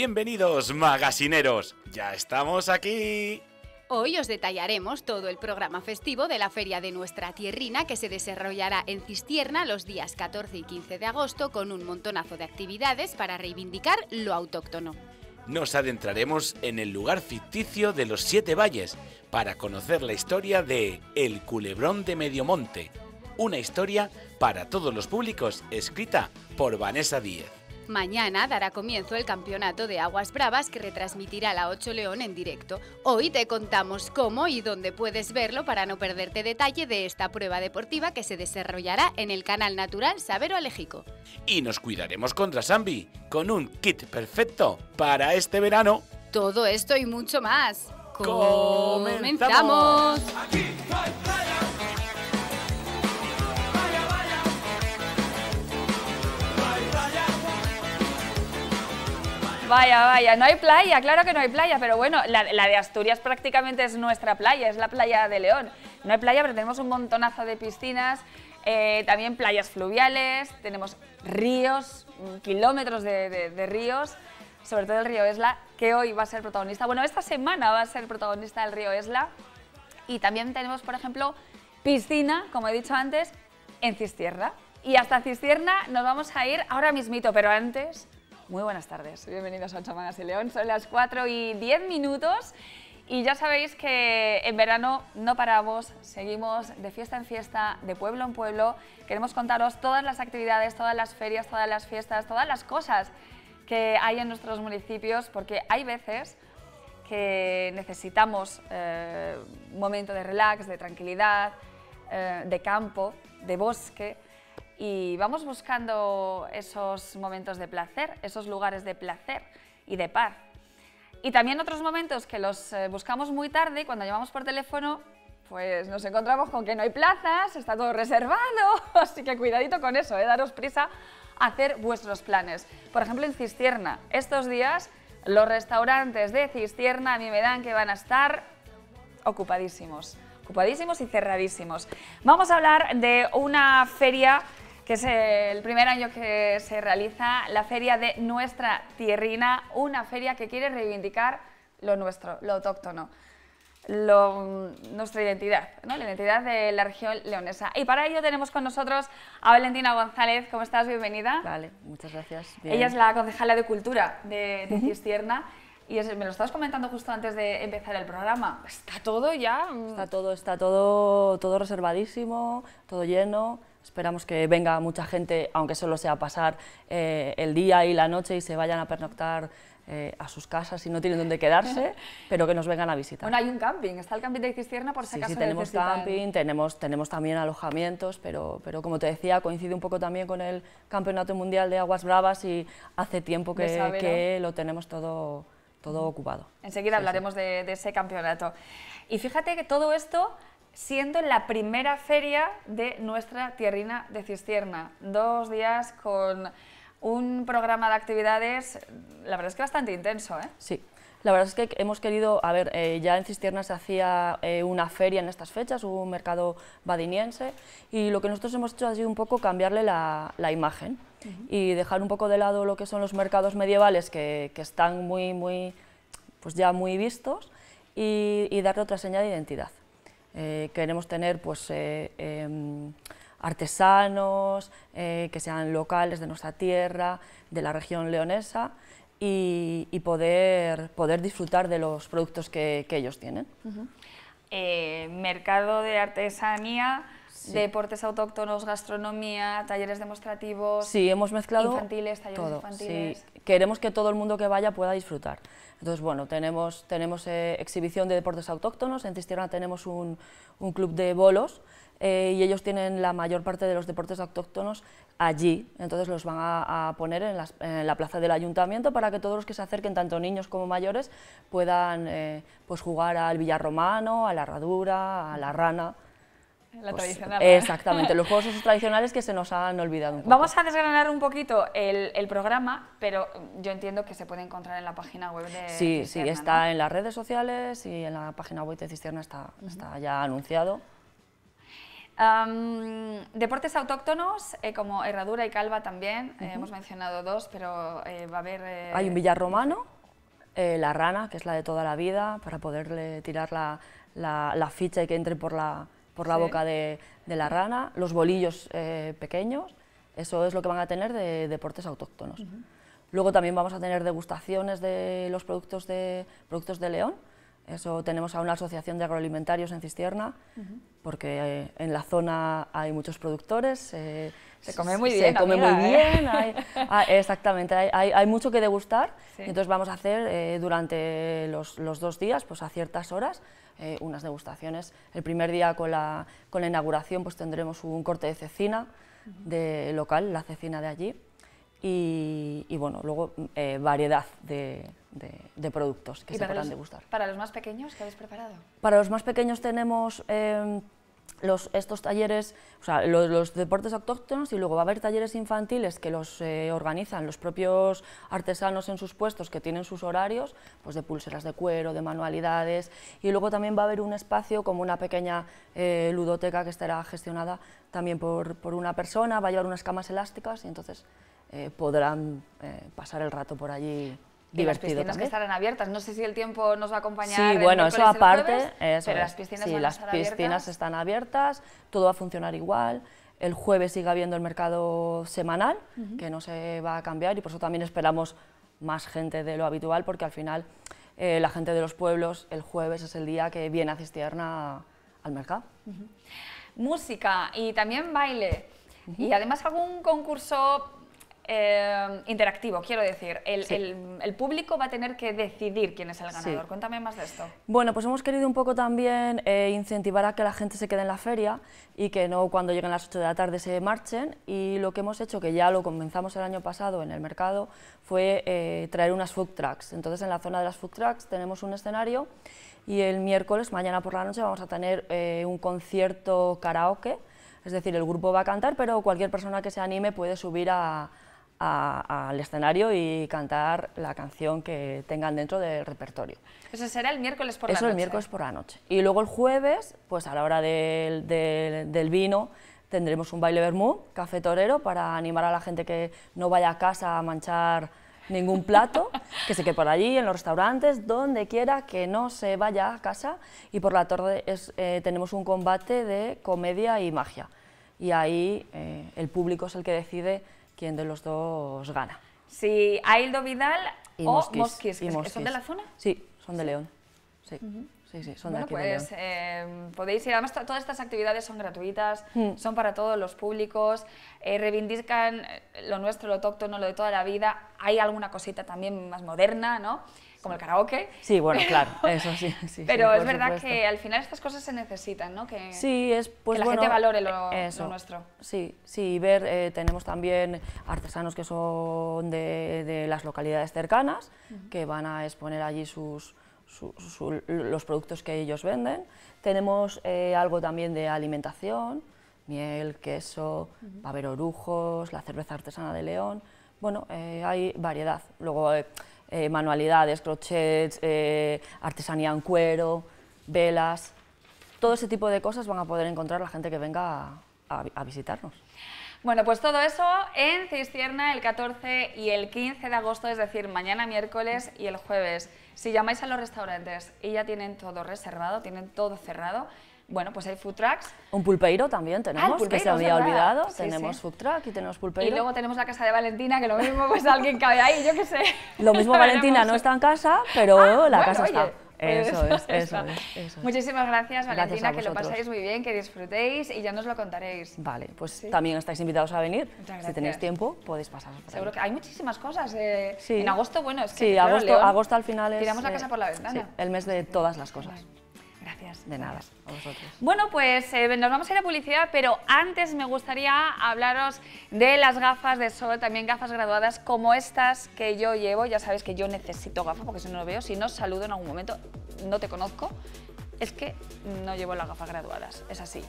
Bienvenidos, magasineros. Ya estamos aquí. Hoy os detallaremos todo el programa festivo de la Feria de Nuestra Tierrina que se desarrollará en Cistierna los días 14 y 15 de agosto con un montonazo de actividades para reivindicar lo autóctono. Nos adentraremos en el lugar ficticio de los Siete Valles para conocer la historia de El Culebrón de Mediomonte, una historia para todos los públicos escrita por Vanessa Díez. Mañana dará comienzo el campeonato de Aguas Bravas que retransmitirá la 8 León en directo. Hoy te contamos cómo y dónde puedes verlo para no perderte detalle de esta prueba deportiva que se desarrollará en el canal natural Sabero Alejico. Y nos cuidaremos contra Zambi con un kit perfecto para este verano. Todo esto y mucho más. ¡Comenzamos! Vaya, vaya, no hay playa, claro que no hay playa, pero bueno, la, de Asturias prácticamente es nuestra playa, es la playa de León. No hay playa, pero tenemos un montonazo de piscinas, eh, también playas fluviales, tenemos ríos, kilómetros de, de ríos, sobre todo el río Esla, que hoy va a ser protagonista, bueno, esta semana va a ser protagonista el río Esla, y también tenemos, por ejemplo, piscina, como he dicho antes, en Cistierna. Y hasta Cistierna nos vamos a ir ahora mismito, pero antes muy buenas tardes, bienvenidos a Chamagas y León. Son las 4 y 10 minutos y ya sabéis que en verano no paramos, seguimos de fiesta en fiesta, de pueblo en pueblo. Queremos contaros todas las actividades, todas las ferias, todas las fiestas, todas las cosas que hay en nuestros municipios, porque hay veces que necesitamos eh, un momento de relax, de tranquilidad, eh, de campo, de bosque y vamos buscando esos momentos de placer, esos lugares de placer y de paz. Y también otros momentos que los eh, buscamos muy tarde, cuando llamamos por teléfono, pues nos encontramos con que no hay plazas, está todo reservado, así que cuidadito con eso, eh, daros prisa a hacer vuestros planes. Por ejemplo, en Cistierna, estos días los restaurantes de Cistierna a mí me dan que van a estar ocupadísimos, ocupadísimos y cerradísimos. Vamos a hablar de una feria que es el primer año que se realiza la feria de Nuestra Tierrina, una feria que quiere reivindicar lo nuestro, lo autóctono, nuestra identidad, la identidad de la región leonesa. Y para ello tenemos con nosotros a Valentina González. ¿Cómo estás? Bienvenida. Vale, muchas gracias. Ella es la concejala de Cultura de, de Cistierna. Y me lo estabas comentando justo antes de empezar el programa. Está todo ya. Está todo, está todo, todo reservadísimo, todo lleno. Esperamos que venga mucha gente, aunque solo sea pasar eh, el día y la noche y se vayan a pernoctar eh, a sus casas y no tienen dónde quedarse, pero que nos vengan a visitar. Bueno, hay un camping, está el camping de Cisterna? por si Sí, tenemos camping, tenemos, tenemos también alojamientos, pero, pero como te decía, coincide un poco también con el Campeonato Mundial de Aguas Bravas y hace tiempo que, que lo tenemos todo, todo ocupado. Enseguida hablaremos de ese campeonato. Y fíjate que todo esto siendo la primera feria de nuestra tierrina de Cistierna. Dos días con un programa de actividades, la verdad es que bastante intenso, ¿eh? Sí. La verdad es que hemos querido, a ver, eh, ya en Cistierna se hacía eh, una feria en estas fechas, un mercado badiniense, y lo que nosotros hemos hecho ha sido un poco cambiarle la, imagen y dejar un poco de lado lo que son los mercados medievales que, están muy, muy, pues ya muy vistos y, y darle otra señal de identidad. Eh, queremos tener pues, eh, em, artesanos eh, que sean locales de nuestra tierra, de la región leonesa y, poder, poder disfrutar de los productos que, ellos tienen. mercado de artesanía deportes autóctonos, gastronomía, talleres demostrativos. Sí, hemos mezclado infantiles, talleres infantiles. Sí. Queremos que todo el mundo que vaya pueda disfrutar. Entonces, bueno, tenemos, tenemos eh, exhibición de deportes autóctonos, en Cistierna tenemos un, club de bolos eh, y ellos tienen la mayor parte de los deportes autóctonos allí, entonces los van a, poner en, la plaza del ayuntamiento para que todos los que se acerquen, tanto niños como mayores, puedan eh, pues jugar al villarromano, a la herradura, a la rana. La pues, tradicional. Exactamente, los juegos tradicionales que se nos han olvidado. Vamos a desgranar un poquito el, programa, pero yo entiendo que se puede encontrar en la página web de. Sí, sí, está en las redes sociales y en la página web de Cisterna está, está ya anunciado. deportes autóctonos, eh, como herradura y calva también, eh, hemos mencionado dos, pero eh, va a haber... Hay un villar romano la rana, que es la de toda la vida, para poderle tirar la ficha y que entre por la, por la boca de, la rana, los bolillos eh, pequeños, eso es lo que van a tener de deportes autóctonos. Luego también vamos a tener degustaciones de los productos de, productos de León, eso tenemos a una asociación de agroalimentarios en Cisterna porque eh, en la zona hay muchos productores. Eh, se come muy bien. exactamente, hay, mucho que degustar. Entonces vamos a hacer eh, durante los, dos días, pues a ciertas horas, unas degustaciones. El primer día con la, inauguración pues tendremos un corte de cecina de local, la cecina de allí. Y, bueno, luego variedad de, de, productos que se podrán degustar. ¿Para los más pequeños que habéis preparado? Para los más pequeños tenemos... Em, los, estos talleres, o sea, los, deportes autóctonos y luego va a haber talleres infantiles que los eh, organizan los propios artesanos en sus puestos que tienen sus horarios, pues de pulseras de cuero, de manualidades y luego también va a haber un espacio como una pequeña eh, ludoteca que estará gestionada también por, una persona, va a llevar unas camas elásticas y entonces eh, podrán pasar el rato por allí divertido. las piscinas que estarán abiertas. No sé si el tiempo nos va a acompañar. Sí, bueno, eso aparte. pero las piscinas, piscinas están abiertas, todo va a funcionar igual. El jueves sigue habiendo el mercado semanal, que no se va a cambiar y por eso también esperamos más gente de lo habitual, porque al final eh, la gente de los pueblos el jueves es el día que viene a Cistierna al mercado. Música y también baile. Y además algún concurso eh, interactivo, quiero decir. El, público va a tener que decidir quién es el ganador. Cuéntame más de esto. Bueno, pues hemos querido un poco también eh, incentivar a que la gente se quede en la feria y que no cuando lleguen las 8 de la tarde se marchen. Y lo que hemos hecho, que ya lo comenzamos el año pasado en el mercado, fue eh, traer unas food trucks. Entonces, en la zona de las food trucks tenemos un escenario y el miércoles, mañana por la noche, vamos a tener un concierto karaoke. Es decir, el grupo va a cantar, pero cualquier persona que se anime puede subir a, al escenario y cantar la canción que tengan dentro del repertorio. Eso será el miércoles por la noche. Eso el miércoles por la noche. Y luego el jueves, pues a la hora del, vino, tendremos un baile vermú, café torero, para animar a la gente que no vaya a casa a manchar ningún plato, que se quede por allí, en los restaurantes, donde quiera, que no se vaya a casa. Y por la tarde eh, tenemos un combate de comedia y magia. Y ahí eh, el público es el que decide quién de los dos gana. Sí, Aildo Vidal o Mosquís. ¿Son de la zona? Sí, son de León. Sí. Sí, sí, son bueno, de aquí pues, eh, podéis ir, además todas estas actividades son gratuitas, mm. son para todos los públicos, eh, reivindican lo nuestro, lo autóctono, lo de toda la vida, hay alguna cosita también más moderna, ¿no? como el karaoke. Sí, bueno, claro, eso sí. pero es verdad que al final estas cosas se necesitan, ¿no? Que, sí, es, pues, que la gente valore lo, nuestro. Sí, sí, ver, eh, tenemos también artesanos que son de, las localidades cercanas, que van a exponer allí sus, los productos que ellos venden. Tenemos eh, algo también de alimentación, miel, queso, la cerveza artesana de León. Bueno, eh, hay variedad. Luego, eh, manualidades, crochet, eh, artesanía en cuero, velas, todo ese tipo de cosas van a poder encontrar la gente que venga a, a visitarnos. Bueno, pues todo eso en Cistierna el 14 y el 15 de agosto, es decir, mañana miércoles y el jueves. Si llamáis a los restaurantes y ya tienen todo reservado, tienen todo cerrado, bueno, pues hay food trucks. Un pulpeiro también tenemos, ah, que se había olvidado. tenemos food truck y tenemos pulpeiro. Y luego tenemos la casa de Valentina, que lo mismo pues alguien cabe ahí, yo qué sé. Lo mismo Valentina no está en casa, pero ah, la casa está. Pues eso, es, eso, Muchísimas gracias, Valentina, que lo paséis muy bien, que disfrutéis y ya nos lo contaréis. Vale, pues también estáis invitados a venir. Si tenéis tiempo, podéis pasar. Seguro que hay muchísimas cosas. Eh, en agosto, bueno, es que. Sí, agosto, al final es. Tiramos la casa eh, por la ventana. el mes de todas las cosas. De nada, vosotros. Bueno, pues eh, nos vamos a ir a publicidad, pero antes me gustaría hablaros de las gafas de sol, también gafas graduadas como estas que yo llevo. Ya sabéis que yo necesito gafas porque si no lo veo, si no saludo en algún momento, no te conozco, es que no llevo las gafas graduadas, es así.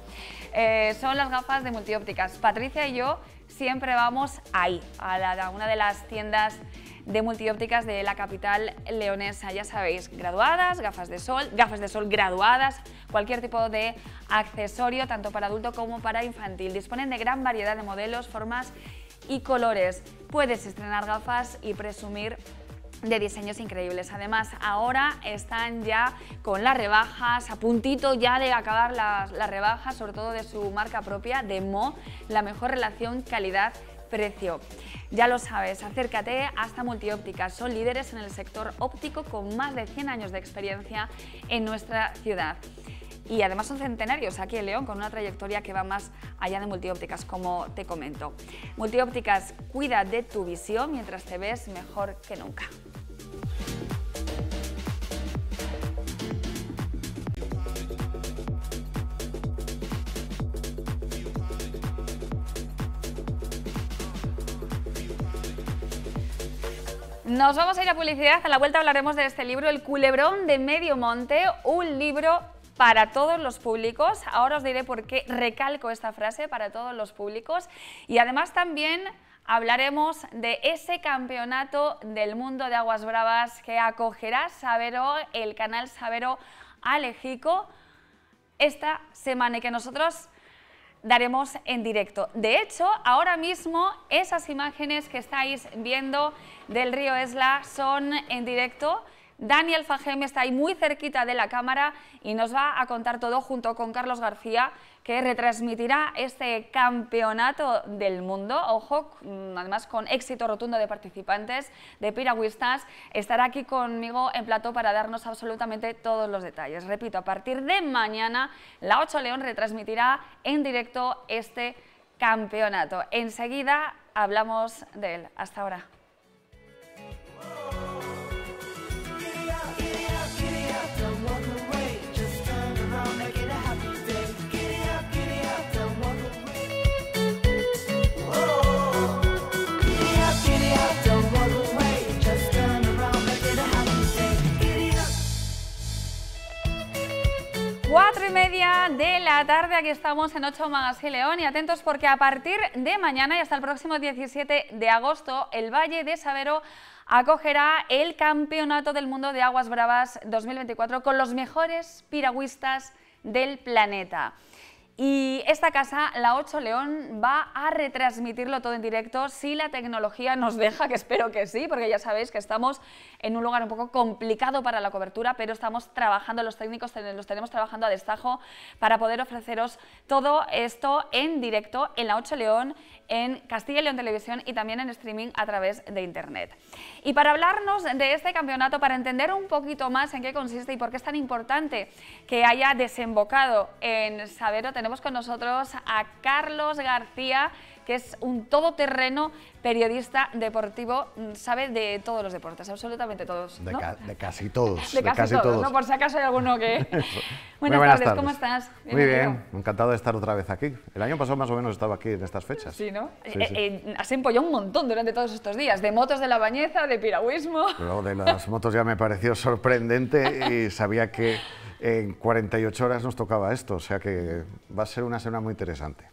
Eh, son las gafas de multiópticas. Patricia y yo siempre vamos ahí, a una de las tiendas de multiópticas de la capital leonesa. Ya sabéis, graduadas, gafas de sol, gafas de sol graduadas, cualquier tipo de accesorio, tanto para adulto como para infantil. Disponen de gran variedad de modelos, formas y colores. Puedes estrenar gafas y presumir de diseños increíbles. Además, ahora están ya con las rebajas, a puntito ya de acabar las, las rebajas, sobre todo de su marca propia, de Mo, la mejor relación calidad precio. Ya lo sabes, acércate hasta Multiópticas, Son líderes en el sector óptico con más de 100 años de experiencia en nuestra ciudad. Y además son centenarios aquí en León con una trayectoria que va más allá de multiópticas, como te comento. Multiópticas, cuida de tu visión mientras te ves mejor que nunca. Nos vamos a ir a publicidad. A la vuelta hablaremos de este libro, El culebrón de medio monte, un libro para todos los públicos. Ahora os diré por qué recalco esta frase, para todos los públicos. Y además también hablaremos de ese campeonato del mundo de aguas bravas que acogerá Sabero, el canal Sabero Alejico, esta semana y que nosotros daremos en directo. De hecho, ahora mismo esas imágenes que estáis viendo del río Esla son en directo. Daniel Fajem está ahí muy cerquita de la cámara y nos va a contar todo junto con Carlos García, que retransmitirá este campeonato del mundo. Ojo, mm, además con éxito rotundo de participantes, de piragüistas. Estará aquí conmigo en plató para darnos absolutamente todos los detalles. Repito, a partir de mañana, la 8 León retransmitirá en directo este campeonato. Enseguida hablamos de él. Hasta ahora. Buenas tardes, aquí estamos en 8 Magas y León y atentos porque a partir de mañana y hasta el próximo 17 de agosto el Valle de Sabero acogerá el Campeonato del Mundo de Aguas Bravas 2024 con los mejores piragüistas del planeta. Y esta casa, la 8 León, va a retransmitirlo todo en directo si la tecnología nos deja, que espero que sí, porque ya sabéis que estamos en un lugar un poco complicado para la cobertura, pero estamos trabajando, los técnicos los tenemos trabajando a destajo para poder ofreceros todo esto en directo en la 8 León en Castilla y León Televisión y también en streaming a través de Internet. Y para hablarnos de este campeonato, para entender un poquito más en qué consiste y por qué es tan importante que haya desembocado en Sabero, tenemos con nosotros a Carlos García, es un todoterreno periodista deportivo, mm, sabe de todos los deportes, absolutamente todos. De, casi todos. de, casi todos, ¿no? Por si acaso hay alguno que... buenas, tardes, ¿cómo estás? Muy bien, encantado de estar otra vez aquí. El año pasado más o menos estaba aquí en estas fechas. Sí, ¿no? Eh, eh, eh, has empollado un montón durante todos estos días, de motos de la bañeza, de piragüismo... Lo de las motos ya me pareció sorprendente y sabía que en 48 horas nos tocaba esto, o sea que va a ser una semana muy interesante.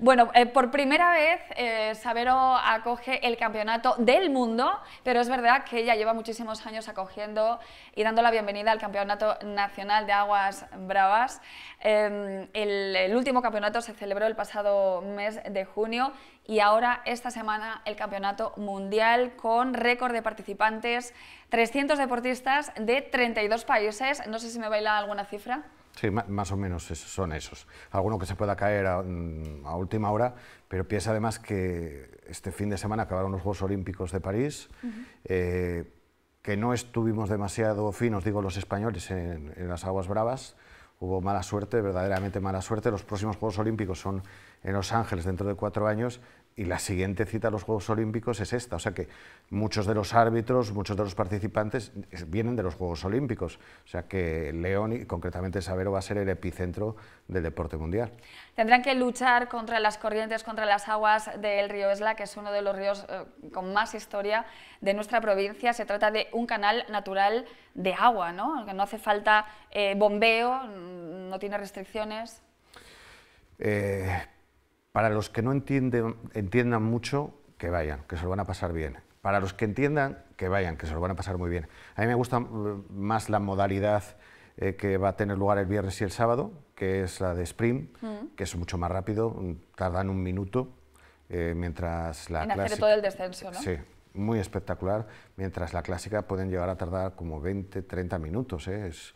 Bueno, eh, por primera vez Savero eh, Sabero acoge el campeonato del mundo, pero es verdad que ella lleva muchísimos años acogiendo y dando la bienvenida al campeonato nacional de aguas bravas. Em, el, el último campeonato se celebró el pasado mes de junio y ahora esta semana el campeonato mundial con récord de participantes, 300 deportistas de 32 países. No sé si me baila alguna cifra. Sí, más o menos son esos. Alguno que se pueda caer mm, a, última hora, pero piensa además que este fin de semana acabaron los Juegos Olímpicos de París, eh, que no estuvimos demasiado finos, digo los españoles, en, las aguas bravas. Hubo mala suerte, verdaderamente mala suerte. Los próximos Juegos Olímpicos son en Los Ángeles dentro de cuatro años y la siguiente cita a los Juegos Olímpicos es esta. O sea que muchos de los árbitros, muchos de los participantes vienen de los Juegos Olímpicos. O sea que León y concretamente Sabero va a ser el epicentro del deporte mundial. Tendrán que luchar contra las corrientes, contra las aguas del río Esla, que es uno de los ríos eh, con más historia de nuestra provincia. Se trata de un canal natural de agua, ¿no? no hace falta eh, bombeo, no tiene restricciones. Eh, para los que no entiendan mucho, que vayan, que se lo van a pasar bien. Para los que entiendan, que vayan, que se lo van a pasar muy bien. A mí me gusta eh, más la modalidad eh, que va a tener lugar el viernes y el sábado, que es la de sprint, mm. que es mucho más rápido, mm, tardan un minuto, eh, mientras la en clásica... hacer todo el descenso, ¿no? Sí, muy espectacular, mientras la clásica pueden llegar a tardar como 20, 30 minutos, ¿eh? es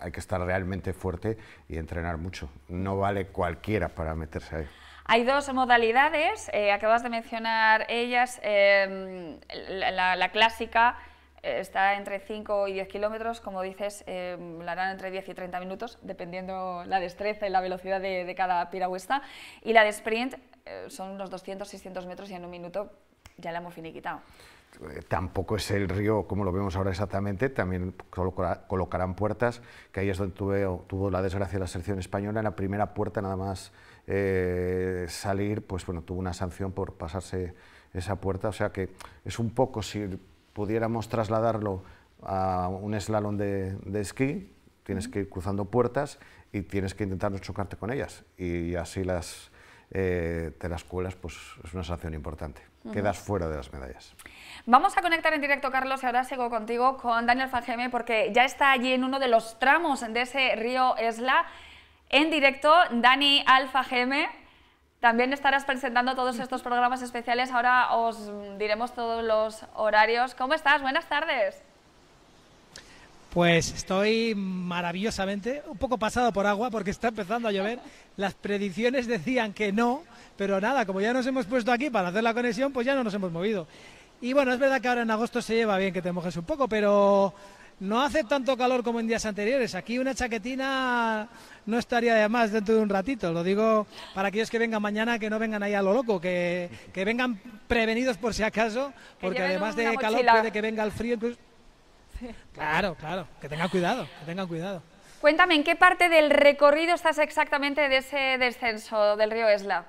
hay que estar realmente fuerte y entrenar mucho. No vale cualquiera para meterse ahí. Hay dos modalidades, eh, acabas de mencionar ellas, em, la, clásica eh, está entre 5 y 10 kilómetros, como dices, em, la harán entre 10 y 30 minutos, dependiendo la destreza y la velocidad de, cada piragüista, y la de sprint eh, son unos 200-600 metros y en un minuto ya la hemos finiquitado. Eh, tampoco es el río como lo vemos ahora exactamente, también colocarán puertas, que ahí es donde tuvo la desgracia la selección española, en la primera puerta nada más eh, salir, pues bueno, tuvo una sanción por pasarse esa puerta, o sea que es un poco, si pudiéramos trasladarlo a un slalom de, esquí, tienes que ir cruzando puertas y tienes que intentar no chocarte con ellas, y así las, eh, te las cuelas, pues es una sanción importante quedas fuera de las medallas. Vamos a conectar en directo, Carlos, y ahora sigo contigo con Daniel Fajeme... porque ya está allí en uno de los tramos de ese río Esla. En directo, Dani Alfajeme... también estarás presentando todos estos programas especiales. Ahora os diremos todos los horarios. ¿Cómo estás? Buenas tardes. Pues estoy maravillosamente, un poco pasado por agua porque está empezando a llover. Las predicciones decían que no, pero nada, como ya nos hemos puesto aquí para hacer la conexión, pues ya no nos hemos movido. Y bueno, es verdad que ahora en agosto se lleva bien que te mojes un poco, pero no hace tanto calor como en días anteriores. Aquí una chaquetina no estaría de más dentro de un ratito. Lo digo para aquellos que vengan mañana, que no vengan ahí a lo loco, que, vengan prevenidos por si acaso, porque además de calor puede que venga el frío. Claro, claro, que tengan cuidado, que tengan cuidado. Cuéntame, ¿en qué parte del recorrido estás exactamente de ese descenso del río Esla?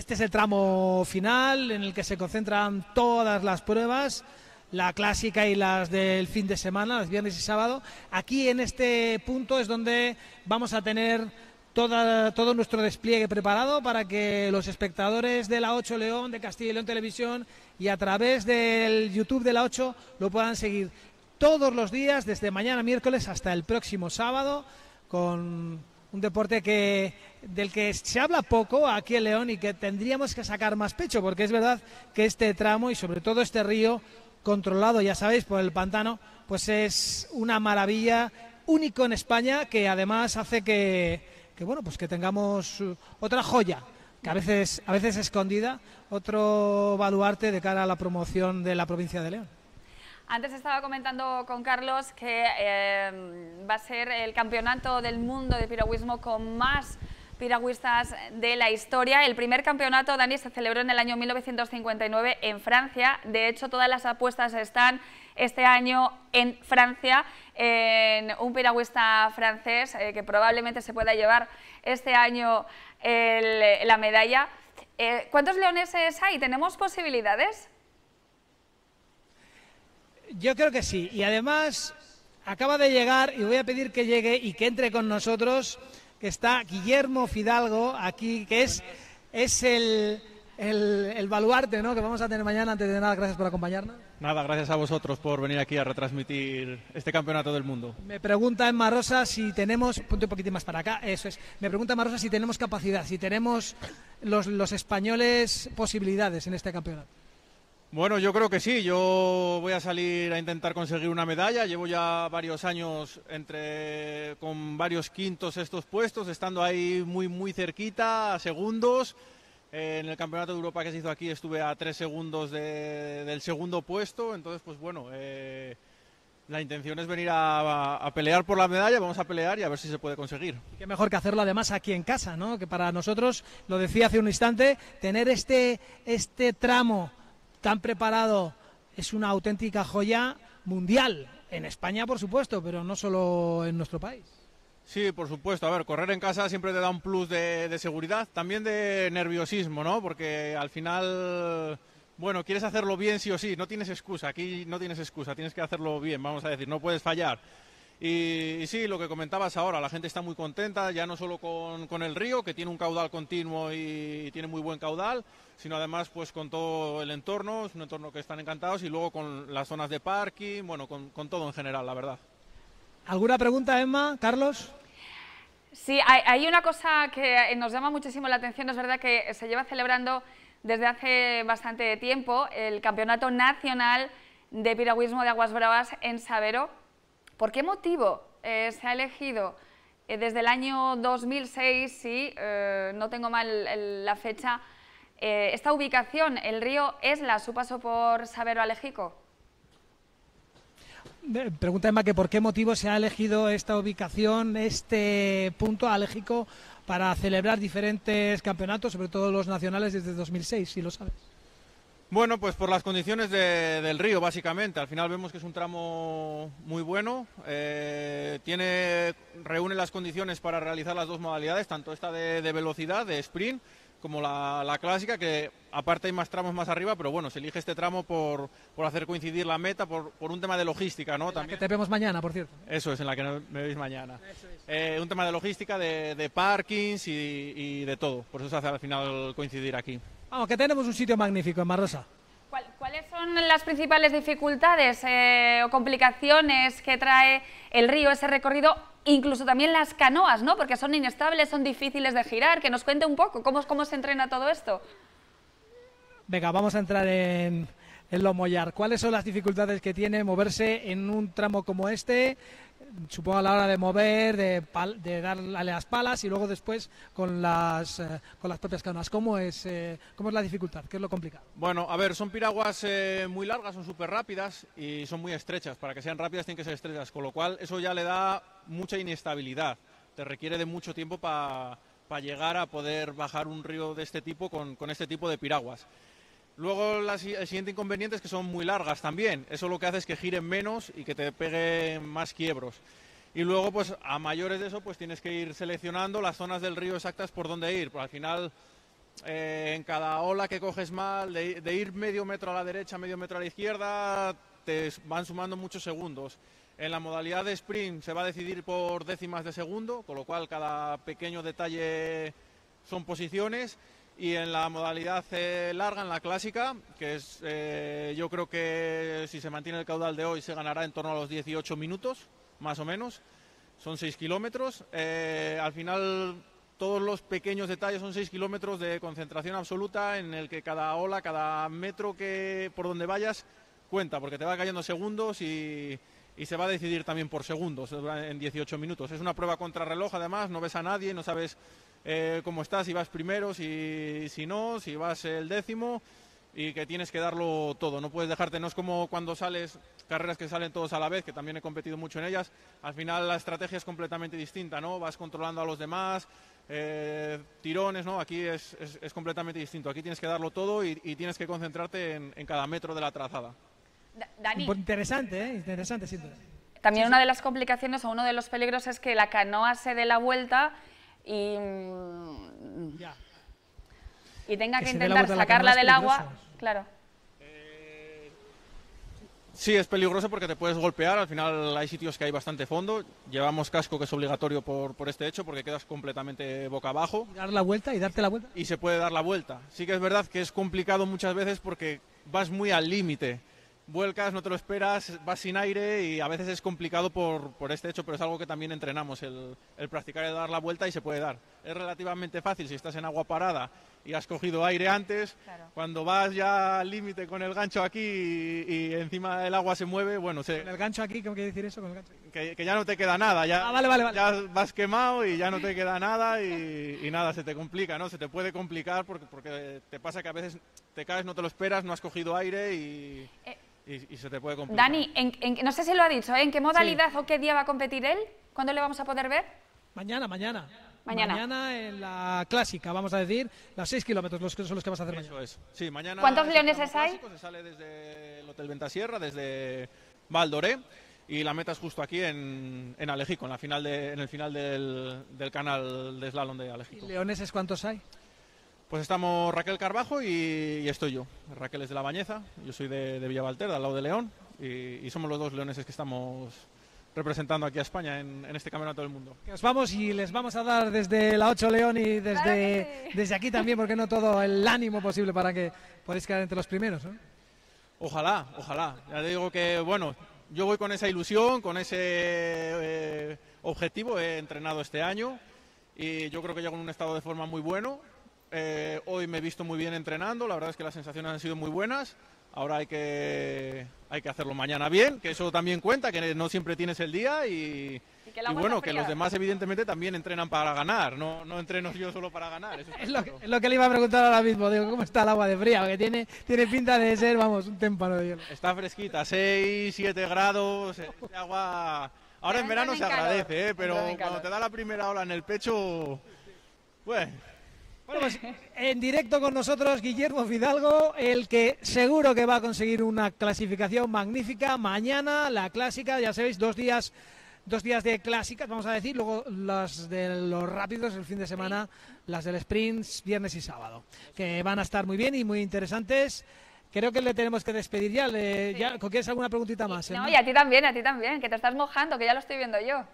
Este es el tramo final en el que se concentran todas las pruebas, la clásica y las del fin de semana, los viernes y sábado. Aquí en este punto es donde vamos a tener todo nuestro despliegue preparado para que los espectadores de la 8 León, de Castilla y León Televisión y a través del YouTube de la 8 lo puedan seguir todos los días, desde mañana miércoles hasta el próximo sábado, con un deporte que del que se habla poco aquí en León y que tendríamos que sacar más pecho, porque es verdad que este tramo y sobre todo este río controlado, ya sabéis, por el pantano, pues es una maravilla único en España que además hace que, que bueno, pues que tengamos uh, otra joya que a veces a veces escondida, otro baluarte de cara a la promoción de la provincia de León. Antes estaba comentando con Carlos que em, va a ser el campeonato del mundo de piragüismo con más piragüistas de la historia. El primer campeonato, Dani, se celebró en el año 1959 en Francia. De hecho, todas las apuestas están este año en Francia, en un piragüista francés eh, que probablemente se pueda llevar este año la medalla. Eh, ¿Cuántos leoneses hay? ¿Tenemos posibilidades? Yo creo que sí. Y además acaba de llegar, y voy a pedir que llegue y que entre con nosotros, que está Guillermo Fidalgo aquí, que es, es el, baluarte ¿no? que vamos a tener mañana. Antes de nada, gracias por acompañarnos. Nada, gracias a vosotros por venir aquí a retransmitir este campeonato del mundo. Me pregunta en Marrosa si tenemos, un poquitín más para acá, eso es. Me pregunta Marrosa si tenemos capacidad, si tenemos los, los españoles posibilidades en este campeonato. Bueno, yo creo que sí. Yo voy a salir a intentar conseguir una medalla. Llevo ya varios años entre con varios quintos estos puestos, estando ahí muy muy cerquita, a segundos. Eh, en el Campeonato de Europa que se hizo aquí estuve a tres segundos del segundo puesto. Entonces, pues bueno, eh, la intención es venir a, pelear por la medalla, vamos a pelear y a ver si se puede conseguir. qué mejor que hacerlo además aquí en casa, ¿no? Que para nosotros, lo decía hace un instante, tener este, este tramo tan preparado, es una auténtica joya mundial. En España, por supuesto, pero no solo en nuestro país. Sí, por supuesto. A ver, correr en casa siempre te da un plus de, de, seguridad, también de nerviosismo, ¿no? Porque al final, bueno, quieres hacerlo bien sí o sí, no tienes excusa, aquí no tienes excusa, tienes que hacerlo bien, vamos a decir, no puedes fallar. Y, sí, lo que comentabas ahora, la gente está muy contenta, ya no solo con, el río, que tiene un caudal continuo y, tiene muy buen caudal, sino además pues con todo el entorno, es un entorno que están encantados, y luego con las zonas de parking, bueno, con, todo en general, la verdad. ¿Alguna pregunta, Emma, Carlos? Sí, hay, hay una cosa que eh, nos llama muchísimo la atención, es verdad que se lleva celebrando desde hace bastante tiempo el Campeonato Nacional de Piragüismo de Aguas Bravas en Sabero, ¿Por qué motivo eh, se ha elegido eh, desde el año 2006, si eh, no tengo mal la fecha, esta ubicación, el río Esla, su paso por Sabero Alejico? Pregunta Emma que por qué motivo se ha elegido esta ubicación, este punto aléjico para celebrar diferentes campeonatos, sobre todo los nacionales desde 2006, si lo sabes. Bueno, pues por las condiciones del río, básicamente. Al final vemos que es un tramo muy bueno. Eh, tiene, reúne las condiciones para realizar las dos modalidades, tanto esta de, velocidad, de sprint, como la, clásica, que aparte hay más tramos más arriba, pero bueno, se elige este tramo por, hacer coincidir la meta, por, un tema de logística, ¿no? En También. La que te vemos mañana, por cierto. Eso es, en la que me veis mañana. Eh, un tema de logística, de, parkings y, y de todo. Por eso se hace al final coincidir aquí. Vamos, que tenemos un sitio magnífico en Marrosa. ¿Cuáles son las principales dificultades eh, o complicaciones que trae el río, ese recorrido, incluso también las canoas, ¿no? porque son inestables, son difíciles de girar? Que nos cuente un poco cómo, cómo se entrena todo esto. Venga, vamos a entrar en, en lo mollar. ¿Cuáles son las dificultades que tiene moverse en un tramo como este? supongo a la hora de mover, de, darle las palas y luego después con las, eh, con las propias canas. ¿Cómo es, eh, ¿Cómo es la dificultad? ¿Qué es lo complicado? Bueno, a ver, son piraguas eh, muy largas, son súper rápidas y son muy estrechas. Para que sean rápidas tienen que ser estrechas, con lo cual eso ya le da mucha inestabilidad. Te requiere de mucho tiempo para llegar a poder bajar un río de este tipo con, con este tipo de piraguas. Luego las, el siguiente inconveniente es que son muy largas también. Eso lo que hace es que giren menos y que te peguen más quiebros. Y luego, pues a mayores de eso, pues tienes que ir seleccionando las zonas del río exactas por donde ir. Por pues, al final, eh, en cada ola que coges mal, de, ir medio metro a la derecha, medio metro a la izquierda, te van sumando muchos segundos. En la modalidad de sprint se va a decidir por décimas de segundo, con lo cual cada pequeño detalle son posiciones y en la modalidad eh, larga, en la clásica, que es, eh, yo creo que si se mantiene el caudal de hoy se ganará en torno a los 18 minutos, más o menos, son 6 kilómetros. Eh, al final todos los pequeños detalles son 6 kilómetros de concentración absoluta en el que cada ola, cada metro que por donde vayas cuenta, porque te va cayendo segundos y, y se va a decidir también por segundos en 18 minutos. Es una prueba contrarreloj, además, no ves a nadie, no sabes eh, cómo estás, si vas primero, si, si no, si vas el décimo y que tienes que darlo todo, no puedes dejarte, no es como cuando sales carreras que salen todos a la vez, que también he competido mucho en ellas, al final la estrategia es completamente distinta, ¿no? Vas controlando a los demás, eh, tirones, ¿no? Aquí es, es, completamente distinto, aquí tienes que darlo todo y, tienes que concentrarte en, cada metro de la trazada. Interesante, ¿eh? Interesante, sí. También una de las complicaciones o uno de los peligros es que la canoa se dé la vuelta y, mm, y tenga que, intentar sacarla del agua. Claro. Eh, sí, es peligroso porque te puedes golpear. Al final hay sitios que hay bastante fondo. Llevamos casco que es obligatorio por, este hecho porque quedas completamente boca abajo. dar la vuelta y darte la vuelta. Y se puede dar la vuelta. Sí que es verdad que es complicado muchas veces porque vas muy al límite vuelcas, no te lo esperas, vas sin aire y a veces es complicado por, este hecho, pero es algo que también entrenamos, el, el practicar el dar la vuelta y se puede dar. Es relativamente fácil si estás en agua parada y has cogido aire antes. Cuando vas ya al límite con el gancho aquí y, encima el agua se mueve, bueno, se... ¿Con el gancho aquí? ¿Cómo quiere decir eso? que, ya no te queda nada, ah, ya, vas quemado y ya no te queda nada y, nada, se te complica, ¿no? Se te puede complicar porque, porque te pasa que a veces te caes, no te lo esperas, no has cogido aire y... Eh, y, se te puede complicar. Dani, en, no sé si lo ha dicho, ¿eh? ¿en qué modalidad o qué día va a competir él? ¿Cuándo le vamos a poder ver? Mañana, mañana. Mañana. mañana en la clásica, vamos a decir, las 6 kilómetros los que son los que vas a hacer Eso mañana. Sí, mañana ¿Cuántos leoneses hay? Se sale desde el Hotel Ventasierra, desde Valdoré y la meta es justo aquí en, en Alejico, en, la final en el final del, del canal de slalom de Alejico. ¿Y leoneses cuántos hay? Pues estamos Raquel Carbajo y, estoy yo. Raquel es de La Bañeza, yo soy de, de al lado de León, y, y somos los dos leoneses que estamos representando aquí a España en, este campeonato del mundo. Nos vamos y les vamos a dar desde la 8 León y desde, desde aquí también, porque no todo el ánimo posible para que podáis quedar entre los primeros. ¿no? Ojalá, ojalá. Ya digo que, bueno, yo voy con esa ilusión, con ese eh, objetivo. He entrenado este año y yo creo que llego en un estado de forma muy bueno. Eh, hoy me he visto muy bien entrenando, la verdad es que las sensaciones han sido muy buenas. Ahora hay que, hay que hacerlo mañana bien, que eso también cuenta, que no siempre tienes el día y, bueno, que los demás evidentemente también entrenan para ganar, no, no entreno yo solo para ganar. es, lo que, le iba a preguntar ahora mismo, digo, ¿cómo está el agua de fría? que tiene, tiene pinta de ser, vamos, un témpano de hielo. Está fresquita, 6, 7 grados, eh, agua... Ahora en verano se agradece, eh, pero cuando te da la primera ola en el pecho, pues... Bueno, pues en directo con nosotros Guillermo Fidalgo, el que seguro que va a conseguir una clasificación magnífica. Mañana la clásica, ya sabéis, dos días dos días de clásicas, vamos a decir, luego las de los rápidos el fin de semana, las del sprint viernes y sábado, que van a estar muy bien y muy interesantes. Creo que le tenemos que despedir ya. ¿Quieres alguna preguntita más? No, y a ti también, a ti también, que te estás mojando, que ya lo estoy viendo yo.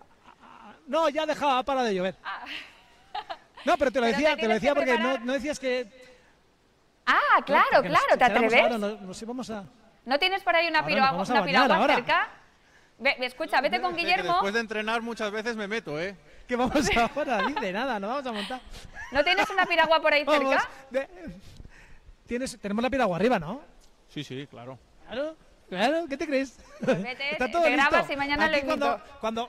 Ah, no, ya dejaba para de llover. Ah. No, pero te lo decía, te, lo decía porque no, no, decías que... Ah, claro, claro, ¿te atreves? Ahora, nos, nos a... ¿No tienes por ahí una, piragua cerca? Ve, escucha, vete con Guillermo. Después de entrenar muchas veces me meto, ¿eh? Que vamos ahora, dice nada, no vamos a montar. ¿No tienes una piragua por ahí cerca? ¿Tienes, tenemos la piragua arriba, ¿no? Sí, sí, claro. Claro, claro, ¿qué te crees? Pues vete, Está todo te grabas y mañana lo invito. cuando, cuando...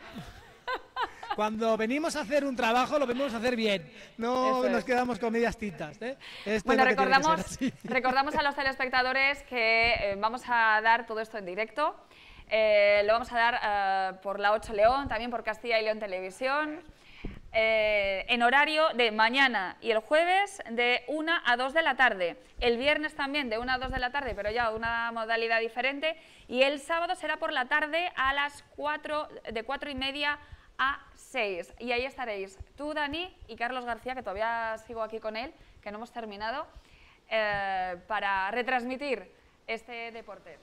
Cuando venimos a hacer un trabajo, lo venimos a hacer bien. No nos quedamos con medias tintas. ¿eh? bueno, recordamos, recordamos a los telespectadores que eh, vamos a dar todo esto en directo. Eh, lo vamos a dar por la 8 León, también por Castilla y León Televisión. en horario de mañana y el jueves de 1 a 2 de la tarde. El viernes también de 1 a 2 de la tarde, pero ya una modalidad diferente. Y el sábado será por la tarde a las 4, de 4 y media a 6. Y ahí estaréis tú, Dani, y Carlos García, que todavía sigo aquí con él, que no hemos terminado, eh, para retransmitir este deporte.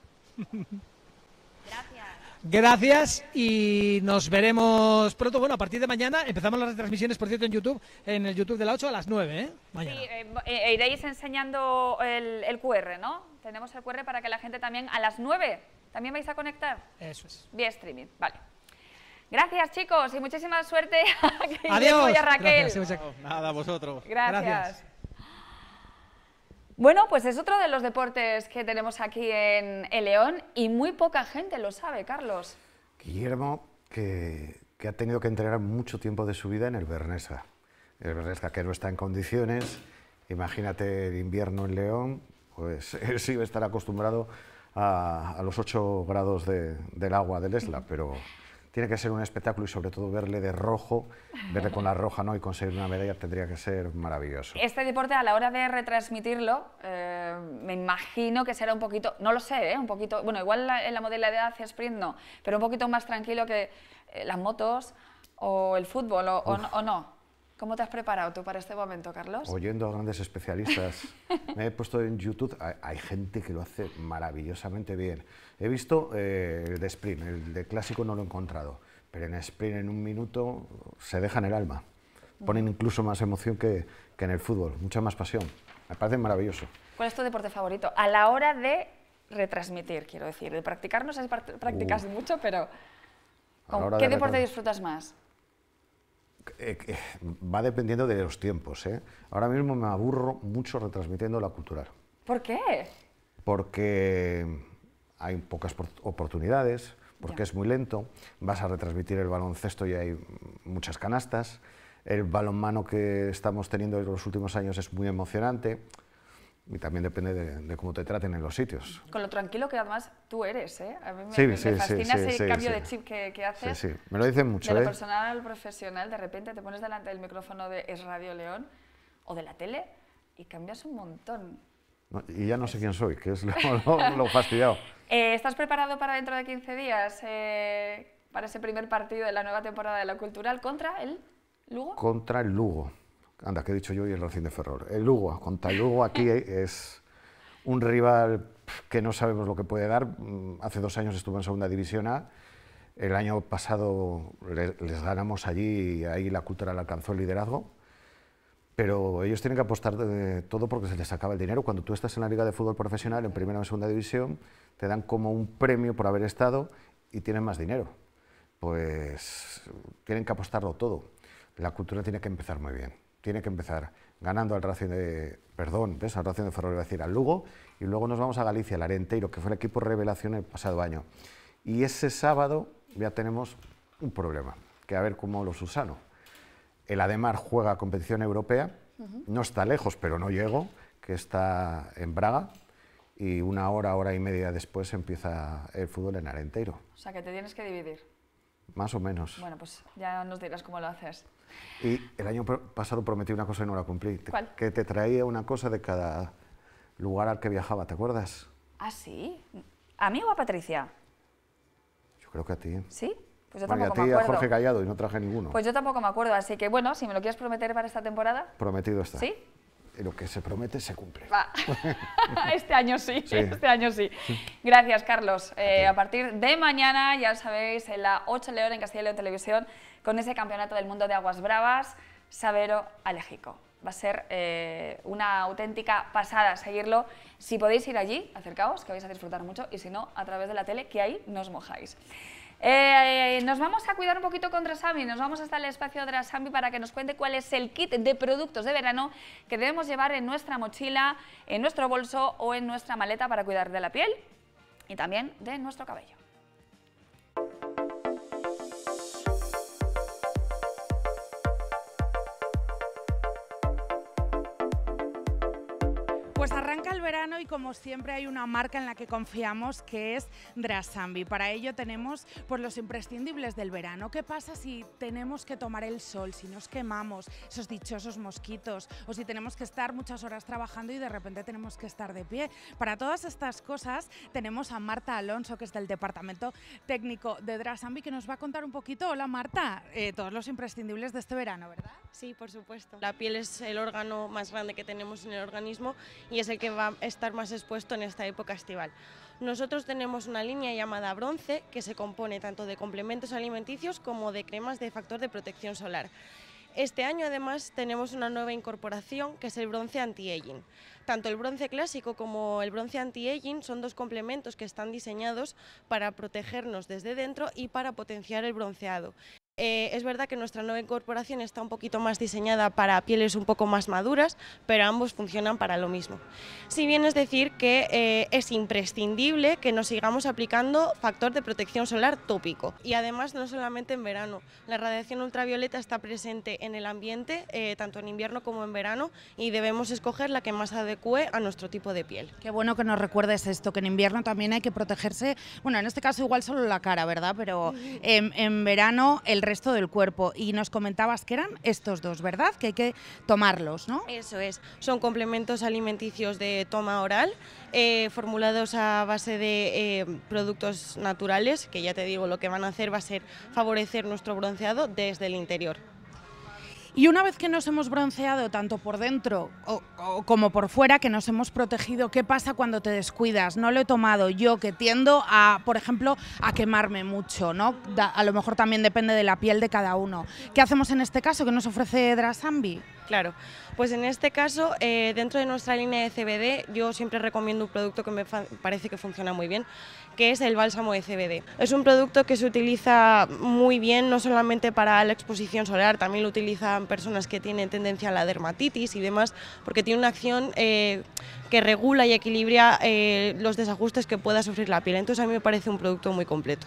Gracias. Gracias y nos veremos pronto. Bueno, a partir de mañana empezamos las retransmisiones, por cierto, en YouTube, en el YouTube de la 8 a las 9, ¿eh? Mañana. Sí, em, eh, eh, iréis enseñando el, el, QR, ¿no? Tenemos el QR para que la gente también a las 9 también vais a conectar. Eso es. Vía streaming, vale. Gracias, chicos, y muchísima suerte a y a Raquel. Gracias, nada, vosotros. Gracias. Bueno, pues es otro de los deportes que tenemos aquí en El León y muy poca gente lo sabe, Carlos. Guillermo, que, ha tenido que entrenar mucho tiempo de su vida en el Bernesa. El Bernesa que no está en condiciones, imagínate el invierno en León, pues él sí va a estar acostumbrado a, los 8 grados del agua del Esla, pero tiene que ser un espectáculo y sobre todo verle de rojo, verle con la roja ¿no? y conseguir una medalla tendría que ser maravilloso. Este deporte a la hora de retransmitirlo, eh, me imagino que será un poquito, no lo sé, ¿eh? un poquito, bueno, igual en la modalidad de sprint no, pero un poquito más tranquilo que eh, las motos o el fútbol o no. ¿Cómo te has preparado tú para este momento, Carlos? Oyendo a grandes especialistas. Me he puesto en YouTube, hay, gente que lo hace maravillosamente bien. He visto el eh, de sprint, el de clásico no lo he encontrado, pero en sprint en un minuto se dejan el alma. Ponen incluso más emoción que, en el fútbol, mucha más pasión. Me parece maravilloso. ¿Cuál es tu deporte favorito? A la hora de retransmitir, quiero decir, de practicar, no sé si practicas mucho, pero ¿qué deporte disfrutas más? Eh, va dependiendo de los tiempos. ¿eh? Ahora mismo me aburro mucho retransmitiendo la cultural. ¿Por qué? Porque hay pocas oportunidades, porque es muy lento, vas a retransmitir el baloncesto y hay muchas canastas, el balonmano que estamos teniendo en los últimos años es muy emocionante, y también depende de, cómo te traten en los sitios. Con lo tranquilo que además tú eres, ¿eh? A mí me, fascina ese cambio de chip que, que, haces. Sí, sí, me lo dicen mucho. De lo ¿eh? personal al profesional, de repente te pones delante del micrófono de Es Radio León o de la tele y cambias un montón. y ya no sé quién soy, que es lo, fastidiado. Eh, ¿Estás preparado para dentro de 15 días, eh, para ese primer partido de la nueva temporada de La Cultural contra el Lugo? Contra el Lugo. Anda, que he dicho yo y el Racing de Ferrol. El Lugo, contra el Lugo aquí es un rival que no sabemos lo que puede dar. Mm, hace dos años estuvo en segunda división A. El año pasado les, ganamos allí y ahí la cultura le alcanzó el liderazgo. Pero ellos tienen que apostar de todo porque se les acaba el dinero. Cuando tú estás en la Liga de Fútbol Profesional, en primera o segunda división, te dan como un premio por haber estado y tienen más dinero. Pues tienen que apostarlo todo. La cultura tiene que empezar muy bien tiene que empezar ganando al Racing de, perdón, ¿ves? al de Ferrol, decir, al Lugo, y luego nos vamos a Galicia, al Arenteiro, que fue el equipo revelación el pasado año. Y ese sábado ya tenemos un problema, que a ver cómo lo susano. El Ademar juega competición europea, no está lejos, pero no llego, que está en Braga, y una hora, hora y media después empieza el fútbol en Arenteiro. O sea, que te tienes que dividir. Más o menos. Bueno, pues ya nos dirás cómo lo haces. Y el año pasado prometí una cosa y no la cumplí. ¿Cuál? Que te traía una cosa de cada lugar al que viajaba, ¿te acuerdas? Ah, sí. ¿A mí o a Patricia? Yo creo que a ti. ¿Sí? Pues yo tampoco y a ti me acuerdo. a Jorge Callado y no traje ninguno. Pues yo tampoco me acuerdo, así que bueno, si me lo quieres prometer para esta temporada. Prometido está. ¿Sí? lo que se promete se cumple. Este año sí, este año sí. Gracias, Carlos. Eh, a partir de mañana, ya sabéis, en la 8 León, en Castilla y León Televisión, con ese campeonato del mundo de aguas bravas, Sabero Alejico. Va a ser eh, una auténtica pasada seguirlo. Si podéis ir allí, acercaos, que vais a disfrutar mucho, y si no, a través de la tele, que ahí nos mojáis. Eh, nos vamos a cuidar un poquito con Drasambi, nos vamos a hasta el espacio de Drasambi para que nos cuente cuál es el kit de productos de verano que debemos llevar en nuestra mochila, en nuestro bolso o en nuestra maleta para cuidar de la piel y también de nuestro cabello. verano y como siempre hay una marca en la que confiamos que es Drasambi. Para ello tenemos por pues, los imprescindibles del verano. ¿Qué pasa si tenemos que tomar el sol, si nos quemamos, esos dichosos mosquitos o si tenemos que estar muchas horas trabajando y de repente tenemos que estar de pie? Para todas estas cosas tenemos a Marta Alonso, que es del Departamento Técnico de Drasambi, que nos va a contar un poquito. Hola Marta, eh, todos los imprescindibles de este verano, ¿verdad? Sí, por supuesto. La piel es el órgano más grande que tenemos en el organismo y es el que va estar más expuesto en esta época estival. Nosotros tenemos una línea llamada bronce que se compone tanto de complementos alimenticios como de cremas de factor de protección solar. Este año además tenemos una nueva incorporación que es el bronce anti-aging. Tanto el bronce clásico como el bronce anti-aging son dos complementos que están diseñados para protegernos desde dentro y para potenciar el bronceado. Eh, es verdad que nuestra nueva incorporación está un poquito más diseñada para pieles un poco más maduras, pero ambos funcionan para lo mismo. Si bien es decir que eh, es imprescindible que nos sigamos aplicando factor de protección solar tópico. Y además no solamente en verano, la radiación ultravioleta está presente en el ambiente, eh, tanto en invierno como en verano, y debemos escoger la que más adecue a nuestro tipo de piel. Qué bueno que nos recuerdes esto, que en invierno también hay que protegerse, bueno, en este caso igual solo la cara, ¿verdad? Pero en verano el resto del cuerpo. Y nos comentabas que eran estos dos, ¿verdad? Que hay que tomarlos, ¿no? Eso es. Son complementos alimenticios de toma oral, eh, formulados a base de eh, productos naturales, que ya te digo, lo que van a hacer va a ser favorecer nuestro bronceado desde el interior. Y una vez que nos hemos bronceado tanto por dentro como por fuera, que nos hemos protegido, ¿qué pasa cuando te descuidas? No lo he tomado yo, que tiendo a, por ejemplo, a quemarme mucho, ¿no? a lo mejor también depende de la piel de cada uno. ¿Qué hacemos en este caso? ¿Qué nos ofrece Drasambi? Claro, pues en este caso, eh, dentro de nuestra línea de CBD, yo siempre recomiendo un producto que me parece que funciona muy bien, que es el bálsamo de CBD. Es un producto que se utiliza muy bien, no solamente para la exposición solar, también lo utiliza personas que tienen tendencia a la dermatitis y demás, porque tiene una acción eh, que regula y equilibra eh, los desajustes que pueda sufrir la piel. Entonces a mí me parece un producto muy completo.